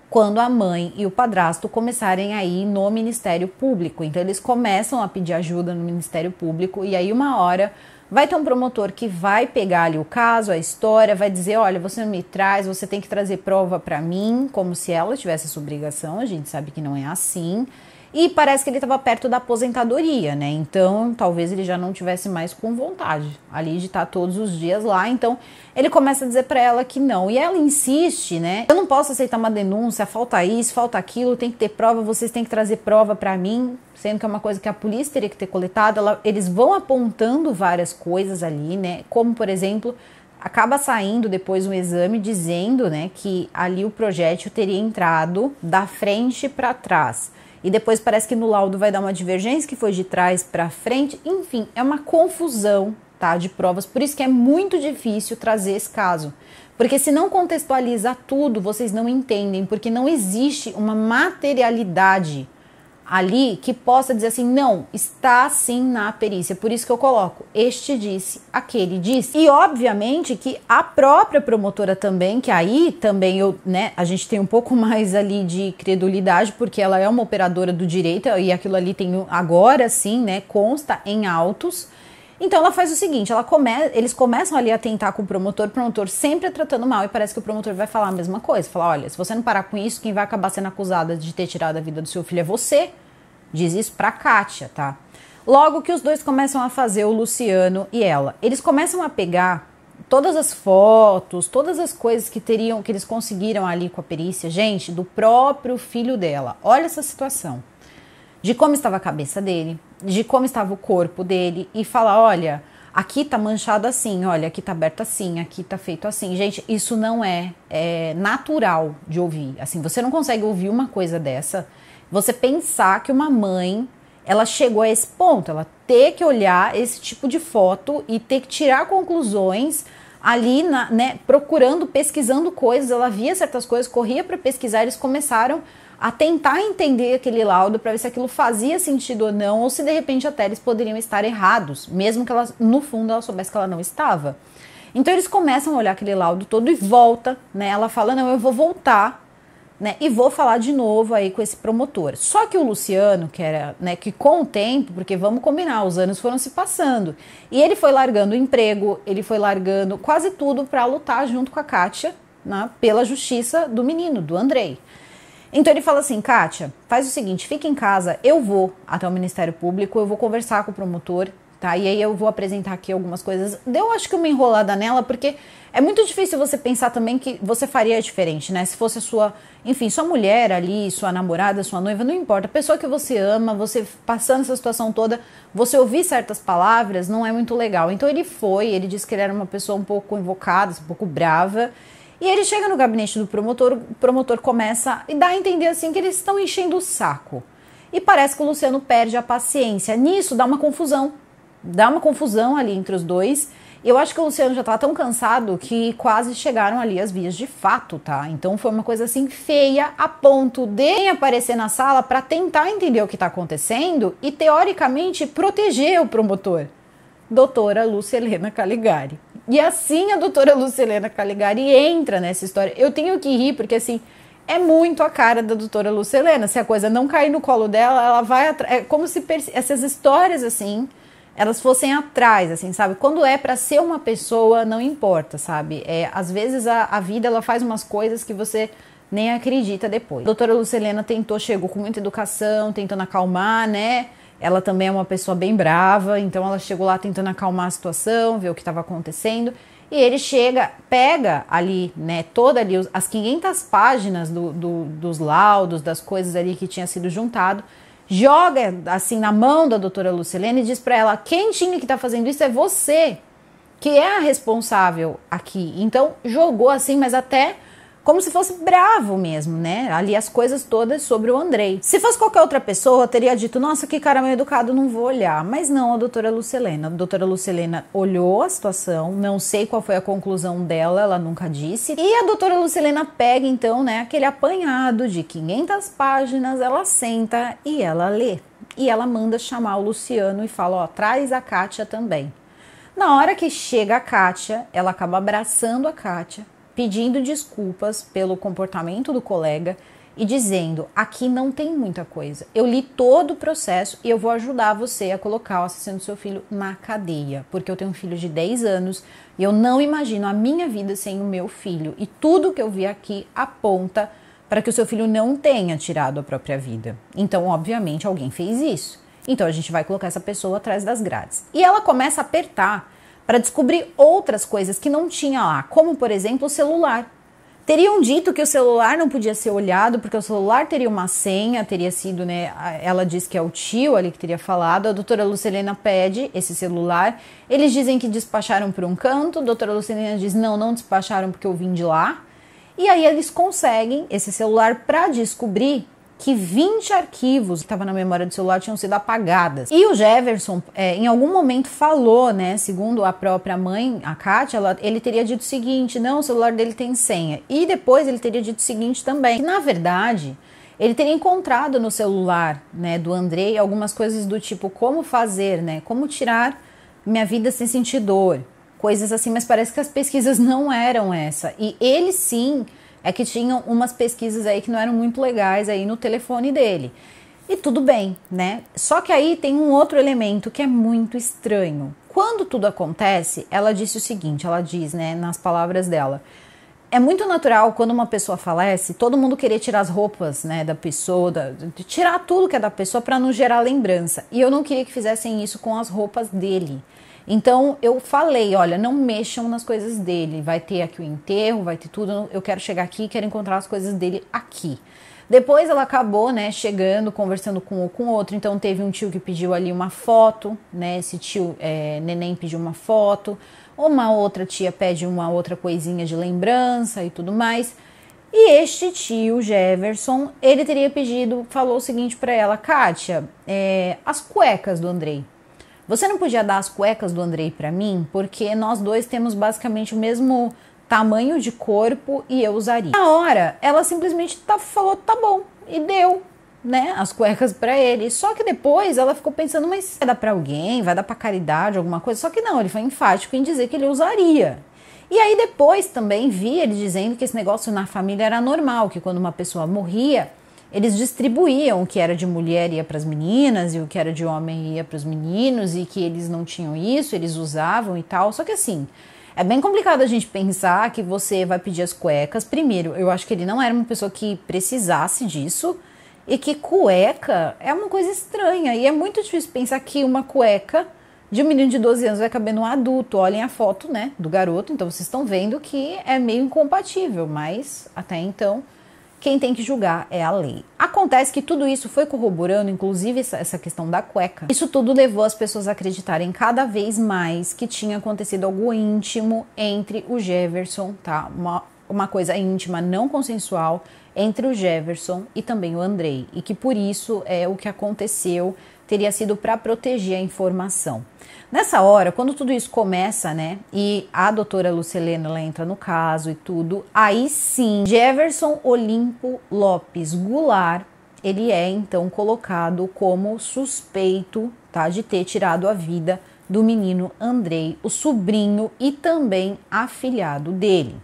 Quando a mãe e o padrasto começarem a ir no Ministério Público. Então eles começam a pedir ajuda no Ministério Público e aí uma hora vai ter um promotor que vai pegar ali o caso, a história, vai dizer, olha, você não me traz, você tem que trazer prova para mim, como se ela tivesse essa obrigação. A gente sabe que não é assim. E parece que ele estava perto da aposentadoria, né? Então talvez ele já não tivesse mais com vontade ali de estar todos os dias lá. Então ele começa a dizer para ela que não. E ela insiste, né? Eu não posso aceitar uma denúncia, falta isso, falta aquilo, tem que ter prova, vocês têm que trazer prova para mim, sendo que é uma coisa que a polícia teria que ter coletado. Ela, eles vão apontando várias coisas ali, né? Como, por exemplo, acaba saindo depois um exame dizendo, né, que ali o projétil teria entrado da frente para trás e depois parece que no laudo vai dar uma divergência que foi de trás para frente. Enfim, é uma confusão tá, de provas. Por isso que é muito difícil trazer esse caso. Porque se não contextualiza tudo, vocês não entendem, porque não existe uma materialidade ali que possa dizer assim, não, está sim na perícia. Por isso que eu coloco, este disse, aquele disse. E obviamente que a própria promotora também, que aí também eu, né, a gente tem um pouco mais ali de credulidade, porque ela é uma operadora do direito e aquilo ali tem agora sim, né, consta em autos então ela faz o seguinte: ela come, eles começam ali a tentar com o promotor, o promotor sempre é tratando mal, e parece que o promotor vai falar a mesma coisa. Falar: olha, se você não parar com isso, quem vai acabar sendo acusada de ter tirado a vida do seu filho é você. Diz isso pra Kátia, tá? Logo que os dois começam a fazer o Luciano e ela. Eles começam a pegar todas as fotos, todas as coisas que teriam que eles conseguiram ali com a perícia, gente, do próprio filho dela. Olha essa situação de como estava a cabeça dele, de como estava o corpo dele e falar: olha, aqui tá manchado assim, olha, aqui tá aberto assim, aqui tá feito assim. Gente, isso não é, é natural de ouvir. Assim, você não consegue ouvir uma coisa dessa. Você pensar que uma mãe ela chegou a esse ponto, ela ter que olhar esse tipo de foto e ter que tirar conclusões ali, na, né, procurando, pesquisando coisas. Ela via certas coisas, corria para pesquisar, eles começaram a tentar entender aquele laudo para ver se aquilo fazia sentido ou não, ou se de repente até eles poderiam estar errados, mesmo que ela, no fundo ela soubesse que ela não estava. Então eles começam a olhar aquele laudo todo e volta, né? Ela fala: "Não, eu vou voltar", né? E vou falar de novo aí com esse promotor. Só que o Luciano, que era, né, que com o tempo, porque vamos combinar, os anos foram se passando, e ele foi largando o emprego, ele foi largando quase tudo para lutar junto com a Kátia, né, pela justiça do menino, do Andrei. Então ele fala assim: Kátia, faz o seguinte, fica em casa, eu vou até o Ministério Público, eu vou conversar com o promotor, tá? E aí eu vou apresentar aqui algumas coisas. Deu, acho que, uma enrolada nela, porque é muito difícil você pensar também que você faria diferente, né? Se fosse a sua, enfim, sua mulher ali, sua namorada, sua noiva, não importa, a pessoa que você ama, você passando essa situação toda, você ouvir certas palavras não é muito legal. Então ele foi, ele disse que ele era uma pessoa um pouco invocada, assim, um pouco brava. E ele chega no gabinete do promotor, o promotor começa e dá a entender assim que eles estão enchendo o saco. E parece que o Luciano perde a paciência. Nisso dá uma confusão. Dá uma confusão ali entre os dois. Eu acho que o Luciano já estava tá tão cansado que quase chegaram ali as vias de fato, tá? Então foi uma coisa assim feia a ponto de aparecer na sala para tentar entender o que está acontecendo e teoricamente proteger o promotor. Doutora Lúcia Caligari. E assim a doutora Lucilena Caligari entra nessa história. Eu tenho que rir, porque assim, é muito a cara da doutora Lucilena. Se a coisa não cair no colo dela, ela vai atrás. É como se essas histórias assim, elas fossem atrás, assim, sabe? Quando é para ser uma pessoa, não importa, sabe? É, às vezes a, a vida ela faz umas coisas que você nem acredita depois. A doutora Lucilena tentou, chegou com muita educação, tentando acalmar, né? Ela também é uma pessoa bem brava, então ela chegou lá tentando acalmar a situação, ver o que estava acontecendo. E ele chega, pega ali, né, toda ali, as 500 páginas do, do, dos laudos, das coisas ali que tinha sido juntado, joga assim na mão da doutora Lucilene e diz para ela: quem tinha que estar tá fazendo isso é você, que é a responsável aqui. Então jogou assim, mas até como se fosse bravo mesmo, né? Ali as coisas todas sobre o Andrei. Se fosse qualquer outra pessoa, eu teria dito: nossa, que cara meio educado, não vou olhar. Mas não a doutora Lucelena. A doutora Lucelena olhou a situação, não sei qual foi a conclusão dela, ela nunca disse. E a doutora Lucelena pega, então, né, aquele apanhado de 500 páginas, ela senta e ela lê. E ela manda chamar o Luciano e fala: ó, traz a Kátia também. Na hora que chega a Kátia, ela acaba abraçando a Kátia pedindo desculpas pelo comportamento do colega e dizendo: aqui não tem muita coisa. Eu li todo o processo e eu vou ajudar você a colocar o assassino do seu filho na cadeia, porque eu tenho um filho de 10 anos e eu não imagino a minha vida sem o meu filho. E tudo que eu vi aqui aponta para que o seu filho não tenha tirado a própria vida. Então, obviamente, alguém fez isso. Então a gente vai colocar essa pessoa atrás das grades. E ela começa a apertar para descobrir outras coisas que não tinha lá, como por exemplo o celular. Teriam dito que o celular não podia ser olhado, porque o celular teria uma senha, teria sido, né? Ela diz que é o tio ali que teria falado. A doutora Lucelena pede esse celular. Eles dizem que despacharam para um canto. A doutora Lucilena diz: não, não despacharam porque eu vim de lá. E aí eles conseguem esse celular para descobrir que 20 arquivos que estavam na memória do celular tinham sido apagadas. E o Jefferson, é, em algum momento, falou, né? Segundo a própria mãe, a Kátia, ela, ele teria dito o seguinte: não, o celular dele tem senha. E depois ele teria dito o seguinte também: que, na verdade. Ele teria encontrado no celular, né, do Andrei algumas coisas do tipo como fazer, né, como tirar minha vida sem sentir dor, coisas assim, mas parece que as pesquisas não eram essa. E ele sim é que tinham umas pesquisas aí que não eram muito legais aí no telefone dele. E tudo bem, né? Só que aí tem um outro elemento que é muito estranho. Quando tudo acontece, ela disse o seguinte, ela diz, né, nas palavras dela, é muito natural quando uma pessoa falece, todo mundo querer tirar as roupas, né, da pessoa, da, tirar tudo que é da pessoa para não gerar lembrança. E eu não queria que fizessem isso com as roupas dele. Então eu falei, olha, não mexam nas coisas dele. Vai ter aqui o enterro, vai ter tudo. Eu quero chegar aqui, quero encontrar as coisas dele aqui. Depois ela acabou, né, chegando, conversando com um com outro. Então teve um tio que pediu ali uma foto, né? Esse tio é, neném pediu uma foto. Uma outra tia pede uma outra coisinha de lembrança e tudo mais. E este tio Jefferson, ele teria pedido, falou o seguinte para ela, Kátia, é, as cuecas do Andrei. Você não podia dar as cuecas do Andrei para mim, porque nós dois temos basicamente o mesmo tamanho de corpo e eu usaria. Na hora, ela simplesmente tá, falou, tá bom, e deu, né, as cuecas para ele. Só que depois ela ficou pensando, mas vai dar para alguém, vai dar para caridade, alguma coisa. Só que não, ele foi enfático em dizer que ele usaria. E aí depois também vi ele dizendo que esse negócio na família era normal, que quando uma pessoa morria, eles distribuíam o que era de mulher ia para as meninas e o que era de homem ia para os meninos e que eles não tinham isso, eles usavam e tal. Só que assim, é bem complicado a gente pensar que você vai pedir as cuecas. Primeiro, eu acho que ele não era uma pessoa que precisasse disso e que cueca é uma coisa estranha e é muito difícil pensar que uma cueca de um menino de 12 anos vai caber num adulto. Olhem a foto, né, do garoto, então vocês estão vendo que é meio incompatível, mas até então quem tem que julgar é a lei. Acontece que tudo isso foi corroborando, inclusive essa questão da cueca. Isso tudo levou as pessoas a acreditarem cada vez mais que tinha acontecido algo íntimo entre o Jefferson, tá? Uma, uma coisa íntima, não consensual, entre o Jefferson e também o Andrei. E que por isso é o que aconteceu teria sido para proteger a informação. Nessa hora, quando tudo isso começa, né, e a doutora Lucilena entra no caso e tudo, aí sim, Jefferson Olimpo Lopes Goulart, ele é então colocado como suspeito, tá, de ter tirado a vida do menino Andrei, o sobrinho e também afilhado dele.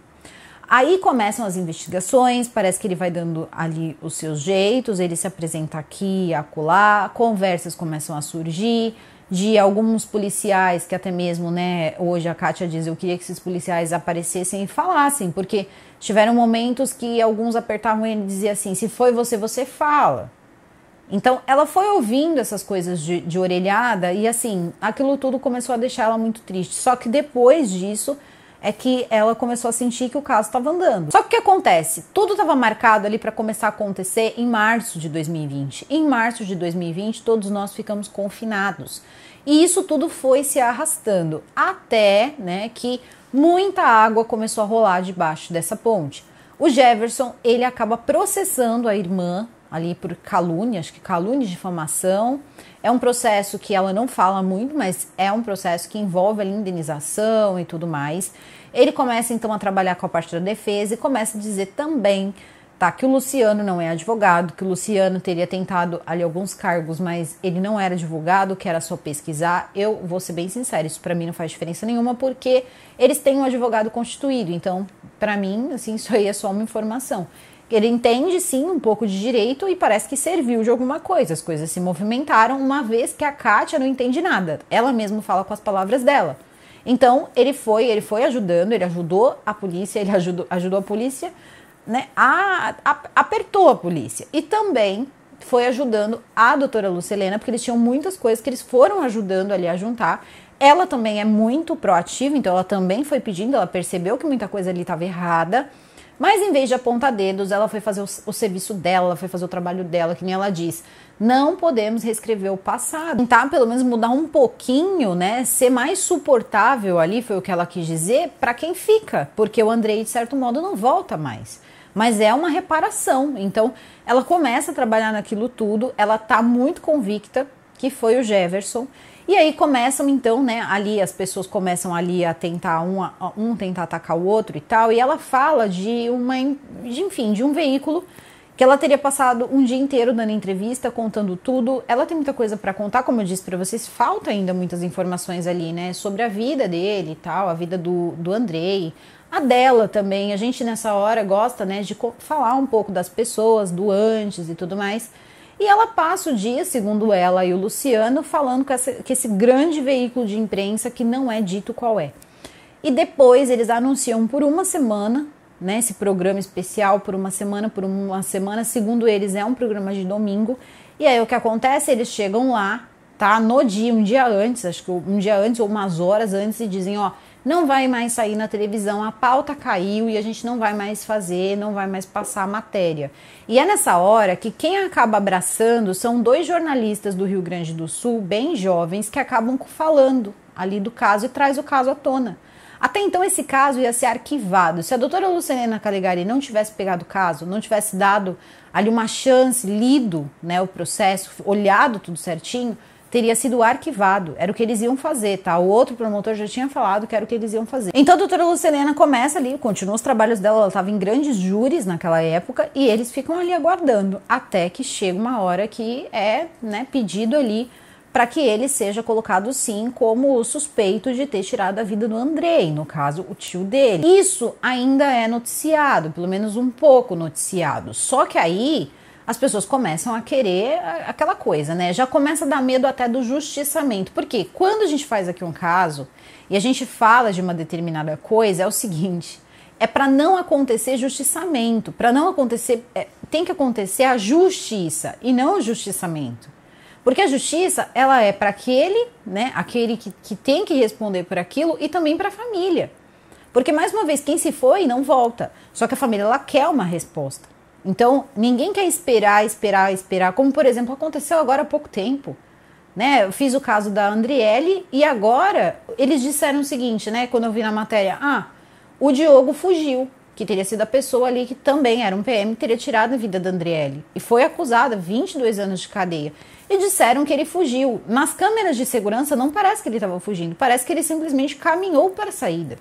Aí começam as investigações, parece que ele vai dando ali os seus jeitos, ele se apresenta aqui, acolá, conversas começam a surgir, de alguns policiais que até mesmo, né, hoje a Kátia diz, eu queria que esses policiais aparecessem e falassem, porque tiveram momentos que alguns apertavam ele e diziam assim, se foi você, você fala. Então, ela foi ouvindo essas coisas de, de orelhada e, assim, aquilo tudo começou a deixar ela muito triste. Só que depois disso, é que ela começou a sentir que o caso estava andando. Só que o que acontece? Tudo estava marcado ali para começar a acontecer em março de 2020. Em março de 2020, todos nós ficamos confinados. E isso tudo foi se arrastando até, né, que muita água começou a rolar debaixo dessa ponte. O Jefferson, ele acaba processando a irmã ali por calúnia, acho que calúnia de difamação. É um processo que ela não fala muito, mas é um processo que envolve a indenização e tudo mais. Ele começa então a trabalhar com a parte da defesa e começa a dizer também tá, que o Luciano não é advogado, que o Luciano teria tentado ali alguns cargos, mas ele não era advogado, que era só pesquisar. Eu vou ser bem sincera, isso para mim não faz diferença nenhuma, porque eles têm um advogado constituído. Então, para mim, assim, isso aí é só uma informação ele entende sim um pouco de direito e parece que serviu de alguma coisa. As coisas se movimentaram, uma vez que a Kátia não entende nada. Ela mesma fala com as palavras dela. Então, ele foi, ele foi ajudando, ele ajudou a polícia, ele ajudou, ajudou a polícia, né? A, a, apertou a polícia. E também foi ajudando a doutora Lucilena, porque eles tinham muitas coisas que eles foram ajudando ali a juntar. Ela também é muito proativa, então ela também foi pedindo, ela percebeu que muita coisa ali estava errada mas em vez de apontar dedos, ela foi fazer o, o serviço dela, foi fazer o trabalho dela, que nem ela diz. Não podemos reescrever o passado. Tentar pelo menos mudar um pouquinho, né? Ser mais suportável ali, foi o que ela quis dizer, para quem fica, porque o Andrei, de certo modo, não volta mais mas é uma reparação. Então, ela começa a trabalhar naquilo tudo, ela tá muito convicta que foi o Jefferson e aí começam então, né, ali as pessoas começam ali a tentar um, a, um tentar atacar o outro e tal, e ela fala de uma, de, enfim, de um veículo que ela teria passado um dia inteiro dando entrevista, contando tudo. Ela tem muita coisa para contar, como eu disse para vocês, falta ainda muitas informações ali, né, sobre a vida dele e tal, a vida do, do Andrei, a dela também. A gente nessa hora gosta, né, de falar um pouco das pessoas, do antes e tudo mais. E ela passa o dia, segundo ela e o Luciano, falando com, essa, com esse grande veículo de imprensa que não é dito qual é. E depois eles anunciam por uma semana, né, esse programa especial por uma semana, por uma semana, segundo eles é um programa de domingo. E aí o que acontece? Eles chegam lá, tá, no dia, um dia antes, acho que um dia antes ou umas horas antes e dizem, ó, não vai mais sair na televisão, a pauta caiu e a gente não vai mais fazer, não vai mais passar a matéria. E é nessa hora que quem acaba abraçando são dois jornalistas do Rio Grande do Sul, bem jovens, que acabam falando ali do caso e traz o caso à tona. Até então esse caso ia ser arquivado. Se a doutora Lucilena Calegari não tivesse pegado o caso, não tivesse dado ali uma chance, lido né, o processo, olhado tudo certinho, teria sido arquivado. Era o que eles iam fazer, tá? O outro promotor já tinha falado que era o que eles iam fazer. Então a doutora Lucilena começa ali, continua os trabalhos dela, ela estava em grandes júris naquela época e eles ficam ali aguardando até que chega uma hora que é, né, pedido ali para que ele seja colocado sim como o suspeito de ter tirado a vida do Andrei, no caso o tio dele. Isso ainda é noticiado, pelo menos um pouco noticiado. Só que aí as pessoas começam a querer aquela coisa, né? Já começa a dar medo até do justiçamento. Porque quando a gente faz aqui um caso e a gente fala de uma determinada coisa, é o seguinte: é para não acontecer justiçamento, para não acontecer, é, tem que acontecer a justiça e não o justiçamento. Porque a justiça, ela é para aquele, né, aquele que, que tem que responder por aquilo e também para a família. Porque, mais uma vez, quem se foi não volta. Só que a família, ela quer uma resposta. Então, ninguém quer esperar, esperar, esperar, como por exemplo aconteceu agora há pouco tempo. Né? Eu fiz o caso da Andriele e agora eles disseram o seguinte, né? Quando eu vi na matéria, ah, o Diogo fugiu, que teria sido a pessoa ali que também era um PM, teria tirado a vida da Andriele e foi acusada 22 anos de cadeia. E disseram que ele fugiu, Nas câmeras de segurança não parece que ele estava fugindo, parece que ele simplesmente caminhou para a saída.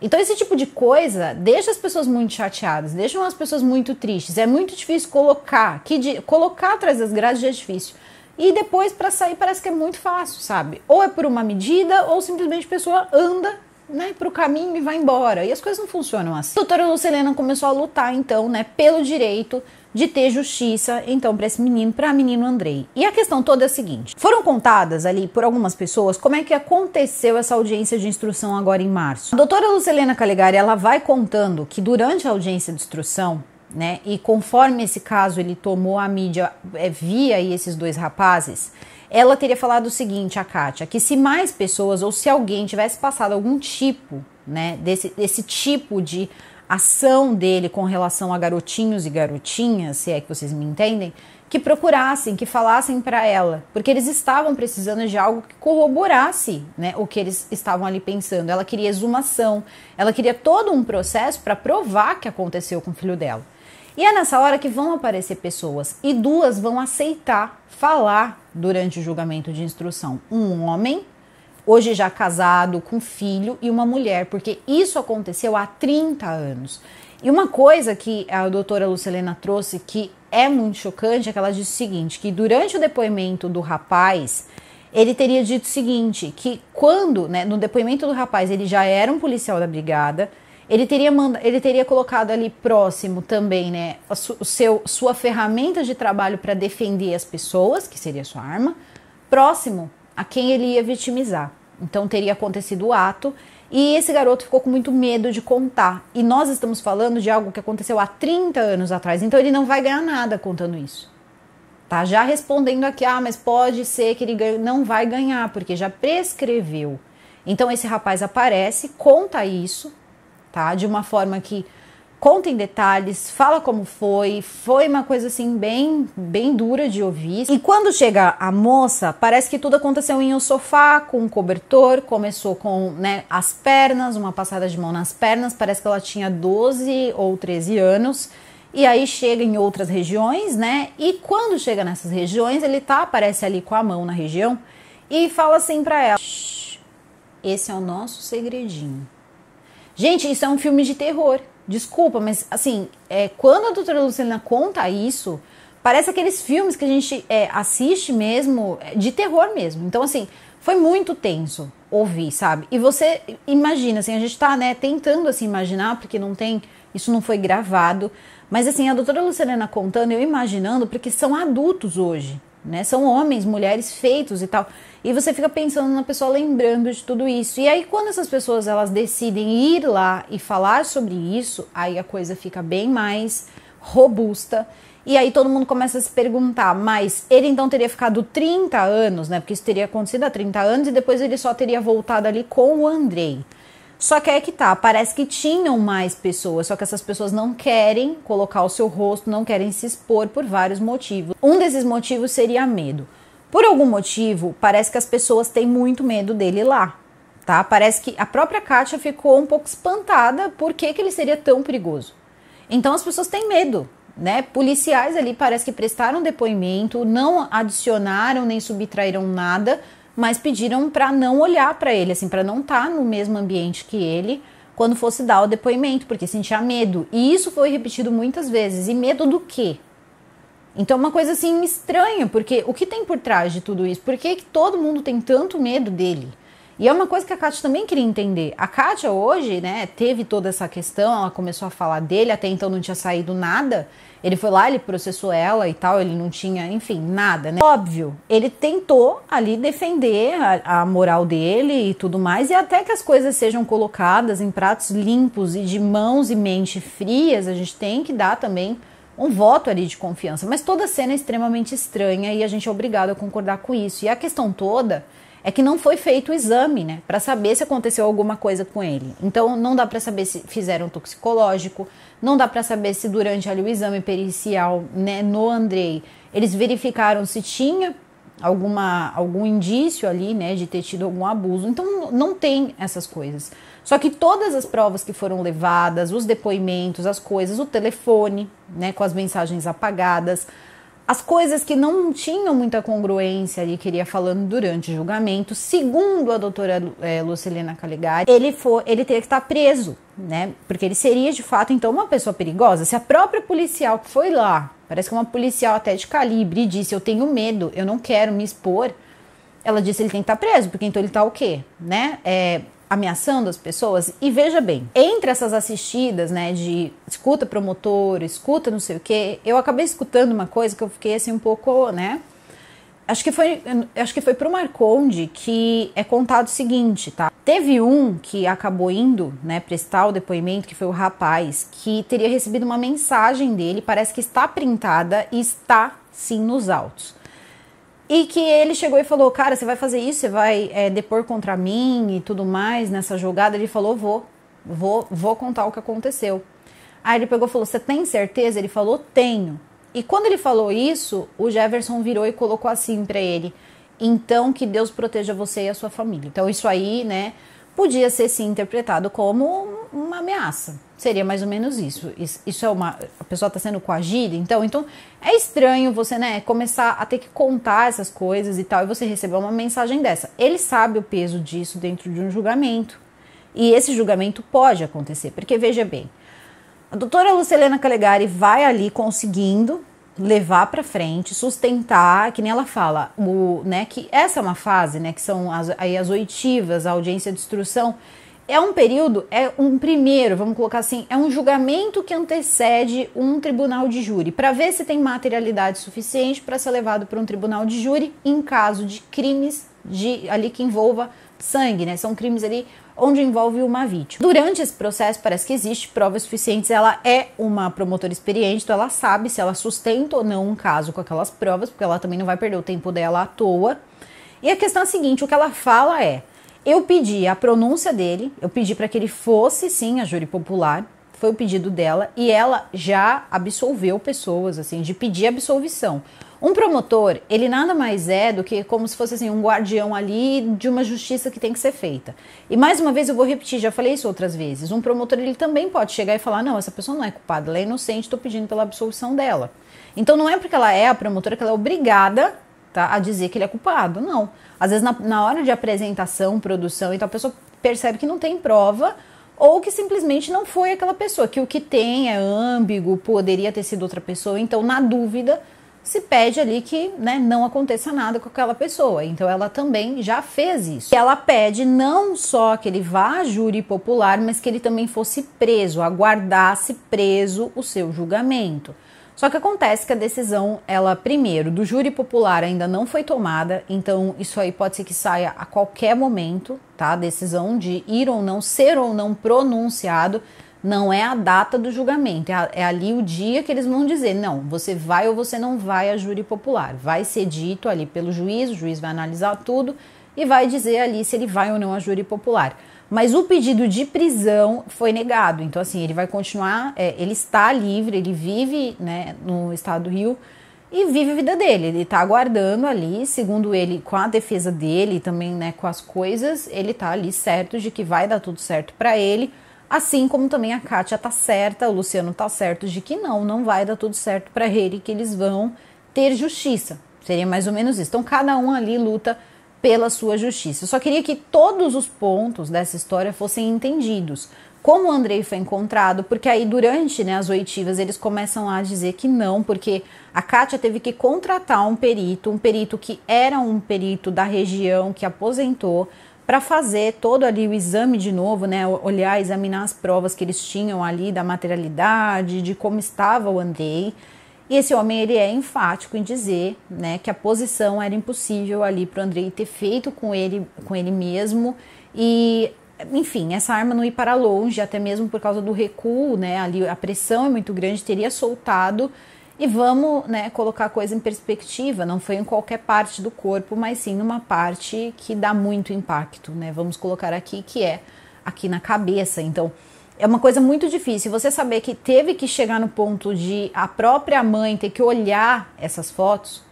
Então, esse tipo de coisa deixa as pessoas muito chateadas, deixa as pessoas muito tristes. É muito difícil colocar. Que de, colocar atrás das grades já é difícil. E depois, para sair, parece que é muito fácil, sabe? Ou é por uma medida, ou simplesmente a pessoa anda né, para o caminho e vai embora. E as coisas não funcionam assim. A doutora Lucelena começou a lutar, então, né, pelo direito de ter justiça, então, para esse menino, para menino Andrei. E a questão toda é a seguinte: foram contadas ali por algumas pessoas como é que aconteceu essa audiência de instrução agora em março. A doutora Lucelena Calegari, ela vai contando que durante a audiência de instrução, né, e conforme esse caso ele tomou a mídia é, via esses dois rapazes, ela teria falado o seguinte a Kátia, que se mais pessoas ou se alguém tivesse passado algum tipo, né, desse, desse tipo de ação dele com relação a garotinhos e garotinhas, se é que vocês me entendem, que procurassem, que falassem para ela, porque eles estavam precisando de algo que corroborasse né, o que eles estavam ali pensando. Ela queria exumação, ela queria todo um processo para provar que aconteceu com o filho dela. E é nessa hora que vão aparecer pessoas e duas vão aceitar falar durante o julgamento de instrução: um homem hoje já casado, com filho e uma mulher, porque isso aconteceu há 30 anos. E uma coisa que a doutora Lucilena trouxe que é muito chocante é que ela disse o seguinte: que durante o depoimento do rapaz, ele teria dito o seguinte: que quando, né, no depoimento do rapaz, ele já era um policial da brigada, ele teria, manda, ele teria colocado ali próximo também, né, a su, o seu, sua ferramenta de trabalho para defender as pessoas, que seria sua arma, próximo a quem ele ia vitimizar. Então teria acontecido o ato e esse garoto ficou com muito medo de contar. E nós estamos falando de algo que aconteceu há 30 anos atrás, então ele não vai ganhar nada contando isso. Tá já respondendo aqui, ah, mas pode ser que ele ganhe. não vai ganhar, porque já prescreveu. Então esse rapaz aparece, conta isso, tá? De uma forma que conta em detalhes, fala como foi. Foi uma coisa assim bem, bem dura de ouvir. E quando chega a moça, parece que tudo aconteceu em um sofá, com um cobertor, começou com, né, as pernas, uma passada de mão nas pernas, parece que ela tinha 12 ou 13 anos. E aí chega em outras regiões, né? E quando chega nessas regiões, ele tá aparece ali com a mão na região e fala assim para ela: "Esse é o nosso segredinho". Gente, isso é um filme de terror. Desculpa, mas assim, é, quando a doutora Lucena conta isso, parece aqueles filmes que a gente é, assiste mesmo, é, de terror mesmo. Então, assim, foi muito tenso ouvir, sabe? E você imagina, assim, a gente tá, né, tentando assim imaginar, porque não tem, isso não foi gravado. Mas assim, a doutora Luciana contando, eu imaginando, porque são adultos hoje, né? São homens, mulheres feitos e tal. E você fica pensando na pessoa lembrando de tudo isso. E aí quando essas pessoas elas decidem ir lá e falar sobre isso, aí a coisa fica bem mais robusta. E aí todo mundo começa a se perguntar, mas ele então teria ficado 30 anos, né? Porque isso teria acontecido há 30 anos e depois ele só teria voltado ali com o Andrei. Só que é que tá, parece que tinham mais pessoas, só que essas pessoas não querem colocar o seu rosto, não querem se expor por vários motivos. Um desses motivos seria medo. Por algum motivo, parece que as pessoas têm muito medo dele lá, tá? Parece que a própria Kátia ficou um pouco espantada por que, que ele seria tão perigoso. Então as pessoas têm medo, né? Policiais ali parece que prestaram depoimento, não adicionaram nem subtraíram nada, mas pediram para não olhar para ele, assim, para não estar tá no mesmo ambiente que ele quando fosse dar o depoimento, porque sentia medo. E isso foi repetido muitas vezes. E medo do quê? Então, é uma coisa assim estranha, porque o que tem por trás de tudo isso? Por que, que todo mundo tem tanto medo dele? E é uma coisa que a Kátia também queria entender. A Kátia hoje, né, teve toda essa questão, ela começou a falar dele, até então não tinha saído nada. Ele foi lá, ele processou ela e tal, ele não tinha, enfim, nada, né? Óbvio, ele tentou ali defender a, a moral dele e tudo mais, e até que as coisas sejam colocadas em pratos limpos e de mãos e mente frias, a gente tem que dar também um voto ali de confiança. Mas toda cena é extremamente estranha e a gente é obrigado a concordar com isso. E a questão toda é que não foi feito o exame, né, para saber se aconteceu alguma coisa com ele. Então não dá para saber se fizeram toxicológico, não dá para saber se durante ali o exame pericial, né, no Andrei, eles verificaram se tinha alguma algum indício ali, né, de ter tido algum abuso. Então não tem essas coisas. Só que todas as provas que foram levadas, os depoimentos, as coisas, o telefone, né, com as mensagens apagadas, as coisas que não tinham muita congruência ali que ele ia falando durante o julgamento, segundo a doutora é, Lucilena Caligari, ele for, ele teria que estar preso, né? Porque ele seria de fato então uma pessoa perigosa. Se a própria policial que foi lá, parece que uma policial até de calibre, disse: "Eu tenho medo, eu não quero me expor", ela disse ele tem que estar preso, porque então ele está o quê, né? É, ameaçando as pessoas. E veja bem, entre essas assistidas, né, de escuta promotor, escuta não sei o quê, eu acabei escutando uma coisa que eu fiquei assim um pouco, né? Acho que foi, acho que foi pro Marconde que é contado o seguinte, tá? Teve um que acabou indo, né, prestar o depoimento, que foi o rapaz, que teria recebido uma mensagem dele, parece que está printada e está sim nos autos. E que ele chegou e falou: Cara, você vai fazer isso? Você vai é, depor contra mim e tudo mais nessa jogada? Ele falou: Vou, vou, vou contar o que aconteceu. Aí ele pegou e falou: Você tem certeza? Ele falou: Tenho. E quando ele falou isso, o Jefferson virou e colocou assim para ele: Então que Deus proteja você e a sua família. Então isso aí, né? podia ser sim interpretado como uma ameaça. Seria mais ou menos isso. Isso é uma. A pessoa está sendo coagida, então. Então é estranho você, né, começar a ter que contar essas coisas e tal, e você receber uma mensagem dessa. Ele sabe o peso disso dentro de um julgamento. E esse julgamento pode acontecer, porque veja bem, a doutora Lucelena Calegari vai ali conseguindo levar para frente, sustentar, que nem ela fala, o, né, que essa é uma fase, né, que são as, aí as oitivas, a audiência de instrução, é um período, é um primeiro, vamos colocar assim, é um julgamento que antecede um tribunal de júri, para ver se tem materialidade suficiente para ser levado para um tribunal de júri em caso de crimes de ali que envolva sangue, né? São crimes ali onde envolve uma vítima. Durante esse processo, parece que existe provas suficientes, ela é uma promotora experiente, então ela sabe se ela sustenta ou não um caso com aquelas provas, porque ela também não vai perder o tempo dela à toa. E a questão é a seguinte: o que ela fala é. Eu pedi a pronúncia dele, eu pedi para que ele fosse sim a júri popular, foi o pedido dela e ela já absolveu pessoas, assim, de pedir absolvição. Um promotor, ele nada mais é do que como se fosse assim, um guardião ali de uma justiça que tem que ser feita. E mais uma vez eu vou repetir, já falei isso outras vezes. Um promotor, ele também pode chegar e falar: não, essa pessoa não é culpada, ela é inocente, estou pedindo pela absolvição dela. Então não é porque ela é a promotora que ela é obrigada tá, a dizer que ele é culpado, não. Às vezes, na, na hora de apresentação, produção, então a pessoa percebe que não tem prova ou que simplesmente não foi aquela pessoa, que o que tem é ambíguo, poderia ter sido outra pessoa, então na dúvida se pede ali que né, não aconteça nada com aquela pessoa. Então ela também já fez isso. Ela pede não só que ele vá a júri popular, mas que ele também fosse preso, aguardasse preso o seu julgamento. Só que acontece que a decisão, ela primeiro, do júri popular ainda não foi tomada, então isso aí pode ser que saia a qualquer momento, tá? A decisão de ir ou não, ser ou não pronunciado não é a data do julgamento, é, é ali o dia que eles vão dizer, não, você vai ou você não vai a júri popular. Vai ser dito ali pelo juiz, o juiz vai analisar tudo e vai dizer ali se ele vai ou não a júri popular. Mas o pedido de prisão foi negado, então assim, ele vai continuar, é, ele está livre, ele vive né, no estado do Rio, e vive a vida dele. Ele está aguardando ali, segundo ele, com a defesa dele também, né, com as coisas, ele está ali certo de que vai dar tudo certo para ele. Assim como também a Kátia tá certa, o Luciano tá certo de que não, não vai dar tudo certo para ele, que eles vão ter justiça. Seria mais ou menos isso. Então cada um ali luta pela sua justiça. Eu só queria que todos os pontos dessa história fossem entendidos. Como o Andrei foi encontrado, porque aí durante né, as oitivas eles começam a dizer que não, porque a Kátia teve que contratar um perito, um perito que era um perito da região que aposentou, para fazer todo ali o exame de novo, né? Olhar, examinar as provas que eles tinham ali da materialidade, de como estava o Andrei. E esse homem ele é enfático em dizer, né, que a posição era impossível ali para o Andrei ter feito com ele, com ele mesmo e enfim, essa arma não ir para longe, até mesmo por causa do recuo, né? Ali a pressão é muito grande, teria soltado e vamos né, colocar a coisa em perspectiva, não foi em qualquer parte do corpo, mas sim numa parte que dá muito impacto, né? Vamos colocar aqui que é aqui na cabeça. Então, é uma coisa muito difícil. Você saber que teve que chegar no ponto de a própria mãe ter que olhar essas fotos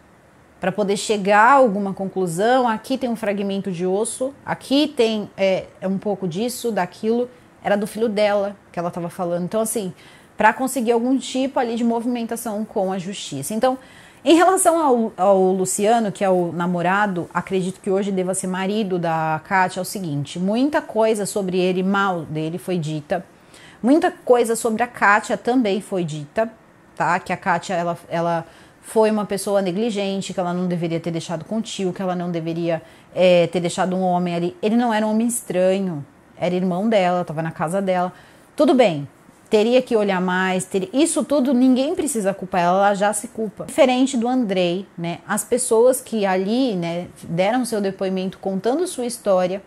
para poder chegar a alguma conclusão. Aqui tem um fragmento de osso, aqui tem é, é um pouco disso, daquilo. Era do filho dela que ela estava falando. Então, assim, para conseguir algum tipo ali de movimentação com a justiça. Então, em relação ao, ao, Luciano, que é o namorado, acredito que hoje deva ser marido da Kátia, é o seguinte: muita coisa sobre ele, mal dele, foi dita. Muita coisa sobre a Kátia também foi dita, tá? Que a Kátia, ela, ela foi uma pessoa negligente, que ela não deveria ter deixado com o tio, que ela não deveria é, ter deixado um homem ali. Ele não era um homem estranho, era irmão dela, estava na casa dela. Tudo bem, teria que olhar mais. Ter... Isso tudo ninguém precisa culpar ela, ela já se culpa. Diferente do Andrei, né? As pessoas que ali, né, deram seu depoimento contando sua história,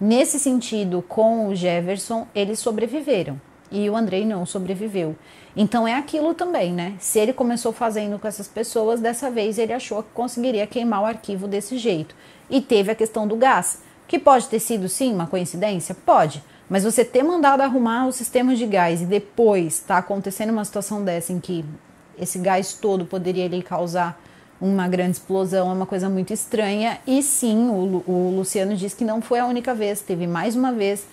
nesse sentido, com o Jefferson, eles sobreviveram. E o Andrei não sobreviveu. Então é aquilo também, né? Se ele começou fazendo com essas pessoas, dessa vez ele achou que conseguiria queimar o arquivo desse jeito. E teve a questão do gás, que pode ter sido sim uma coincidência? Pode mas você ter mandado arrumar o sistema de gás e depois está acontecendo uma situação dessa em que esse gás todo poderia lhe causar uma grande explosão é uma coisa muito estranha. E sim, o, o Luciano diz que não foi a única vez, teve mais uma vez,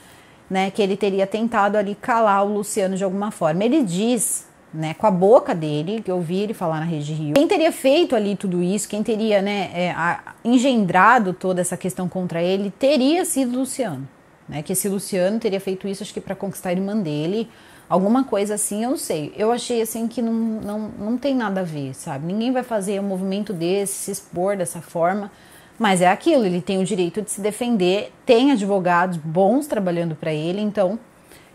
né, que ele teria tentado ali calar o Luciano de alguma forma. Ele diz, né, com a boca dele, que eu ouvi ele falar na Rede Rio, quem teria feito ali tudo isso, quem teria, né, é, a, engendrado toda essa questão contra ele, teria sido Luciano. Né? Que esse Luciano teria feito isso, acho que para conquistar a irmã dele, alguma coisa assim, eu não sei. Eu achei assim que não, não, não tem nada a ver, sabe? Ninguém vai fazer um movimento desse, se expor dessa forma. Mas é aquilo, ele tem o direito de se defender, tem advogados bons trabalhando para ele, então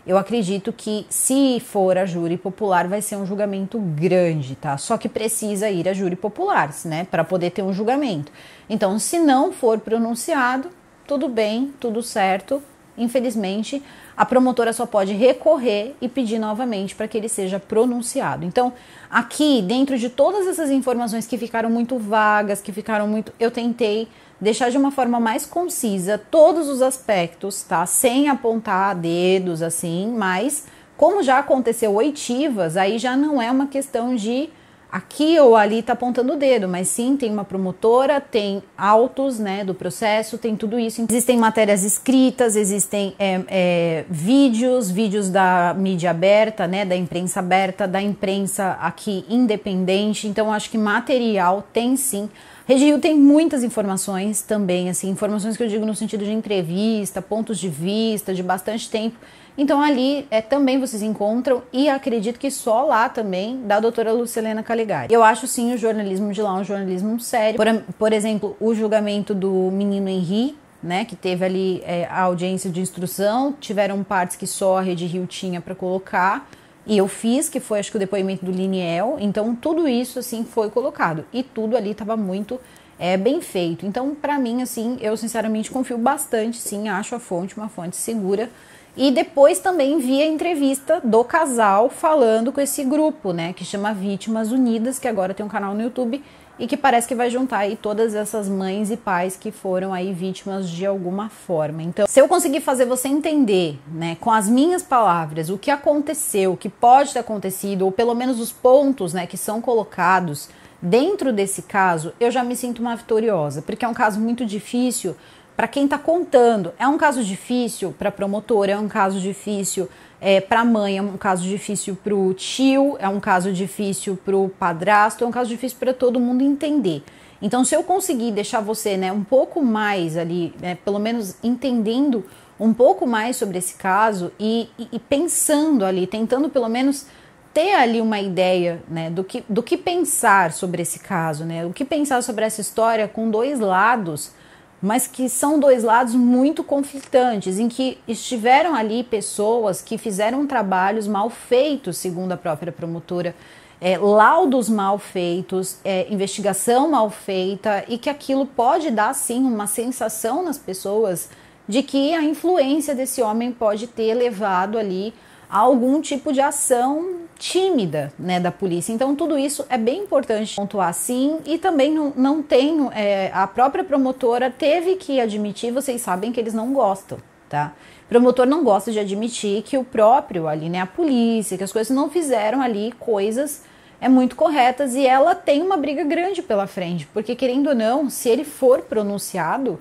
eu acredito que se for a júri popular vai ser um julgamento grande, tá? Só que precisa ir a júri popular, né, para poder ter um julgamento. Então, se não for pronunciado, tudo bem, tudo certo, Infelizmente, a promotora só pode recorrer e pedir novamente para que ele seja pronunciado. Então, aqui, dentro de todas essas informações que ficaram muito vagas, que ficaram muito. Eu tentei deixar de uma forma mais concisa todos os aspectos, tá? Sem apontar dedos assim, mas como já aconteceu oitivas, aí já não é uma questão de aqui ou ali está apontando o dedo, mas sim tem uma promotora, tem autos né, do processo, tem tudo isso. Existem matérias escritas, existem é, é, vídeos, vídeos da mídia aberta, né, da imprensa aberta, da imprensa aqui independente. Então acho que material tem sim. Rede Rio tem muitas informações também, assim, informações que eu digo no sentido de entrevista, pontos de vista, de bastante tempo. Então ali é, também vocês encontram e acredito que só lá também da doutora Lucilena Caligari. Eu acho sim o jornalismo de lá um jornalismo sério. Por, por exemplo, o julgamento do menino Henri, né, que teve ali é, a audiência de instrução, tiveram partes que só a Rede Rio tinha para colocar, e eu fiz, que foi acho que o depoimento do Liniel, então tudo isso assim foi colocado, e tudo ali estava muito é, bem feito. Então, para mim, assim, eu sinceramente confio bastante, sim, acho a fonte uma fonte segura e depois também vi a entrevista do casal falando com esse grupo, né, que chama Vítimas Unidas, que agora tem um canal no YouTube e que parece que vai juntar aí todas essas mães e pais que foram aí vítimas de alguma forma. Então, se eu conseguir fazer você entender, né, com as minhas palavras, o que aconteceu, o que pode ter acontecido, ou pelo menos os pontos, né, que são colocados dentro desse caso, eu já me sinto uma vitoriosa, porque é um caso muito difícil para quem está contando. É um caso difícil para a promotora, é um caso difícil é, para a mãe, é um caso difícil para o tio, é um caso difícil para o padrasto, é um caso difícil para todo mundo entender. Então, se eu conseguir deixar você né, um pouco mais ali, né, pelo menos entendendo um pouco mais sobre esse caso e, e, e pensando ali, tentando pelo menos ter ali uma ideia né, do, que, do que pensar sobre esse caso, né, o que pensar sobre essa história com dois lados mas que são dois lados muito conflitantes, em que estiveram ali pessoas que fizeram trabalhos mal feitos, segundo a própria promotora, é, laudos mal feitos, é, investigação mal feita, e que aquilo pode dar sim uma sensação nas pessoas de que a influência desse homem pode ter levado ali algum tipo de ação tímida né, da polícia. Então, tudo isso é bem importante pontuar sim. E também não, não tem. É, a própria promotora teve que admitir, vocês sabem que eles não gostam, tá? promotor não gosta de admitir que o próprio ali, né, a polícia, que as coisas não fizeram ali coisas é muito corretas e ela tem uma briga grande pela frente, porque querendo ou não, se ele for pronunciado,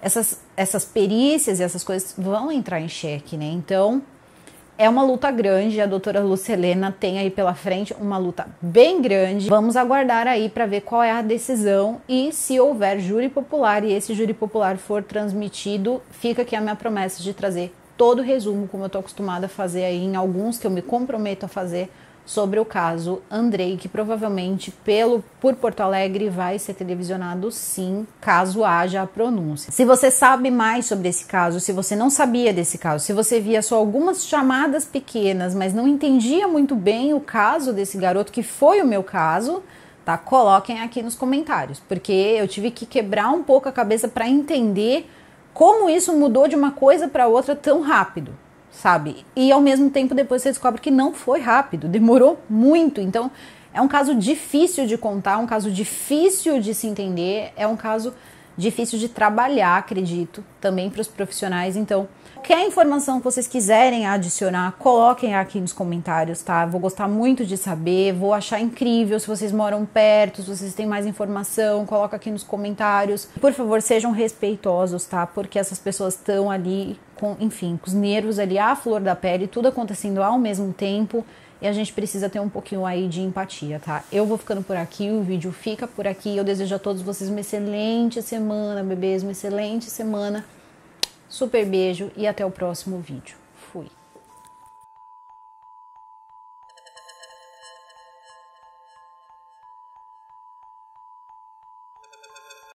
essas, essas perícias e essas coisas vão entrar em xeque, né? Então, é uma luta grande, a doutora Lucelena tem aí pela frente uma luta bem grande. Vamos aguardar aí para ver qual é a decisão e se houver júri popular e esse júri popular for transmitido, fica aqui a minha promessa de trazer todo o resumo como eu estou acostumada a fazer aí em alguns que eu me comprometo a fazer sobre o caso Andrei, que provavelmente pelo por Porto Alegre vai ser televisionado sim, caso haja a pronúncia. Se você sabe mais sobre esse caso, se você não sabia desse caso, se você via só algumas chamadas pequenas, mas não entendia muito bem o caso desse garoto, que foi o meu caso, tá? Coloquem aqui nos comentários, porque eu tive que quebrar um pouco a cabeça para entender como isso mudou de uma coisa para outra tão rápido sabe? E ao mesmo tempo depois você descobre que não foi rápido, demorou muito. Então é um caso difícil de contar, um caso difícil de se entender, é um caso difícil de trabalhar, acredito, também para os profissionais. Então Qualquer informação que vocês quiserem adicionar, coloquem aqui nos comentários, tá? Vou gostar muito de saber, vou achar incrível se vocês moram perto, se vocês têm mais informação, coloca aqui nos comentários. Por favor, sejam respeitosos, tá? Porque essas pessoas estão ali com, enfim, com os nervos ali à flor da pele, tudo acontecendo ao mesmo tempo e a gente precisa ter um pouquinho aí de empatia, tá? Eu vou ficando por aqui, o vídeo fica por aqui. Eu desejo a todos vocês uma excelente semana, bebês, uma excelente semana. Super beijo e até o próximo vídeo.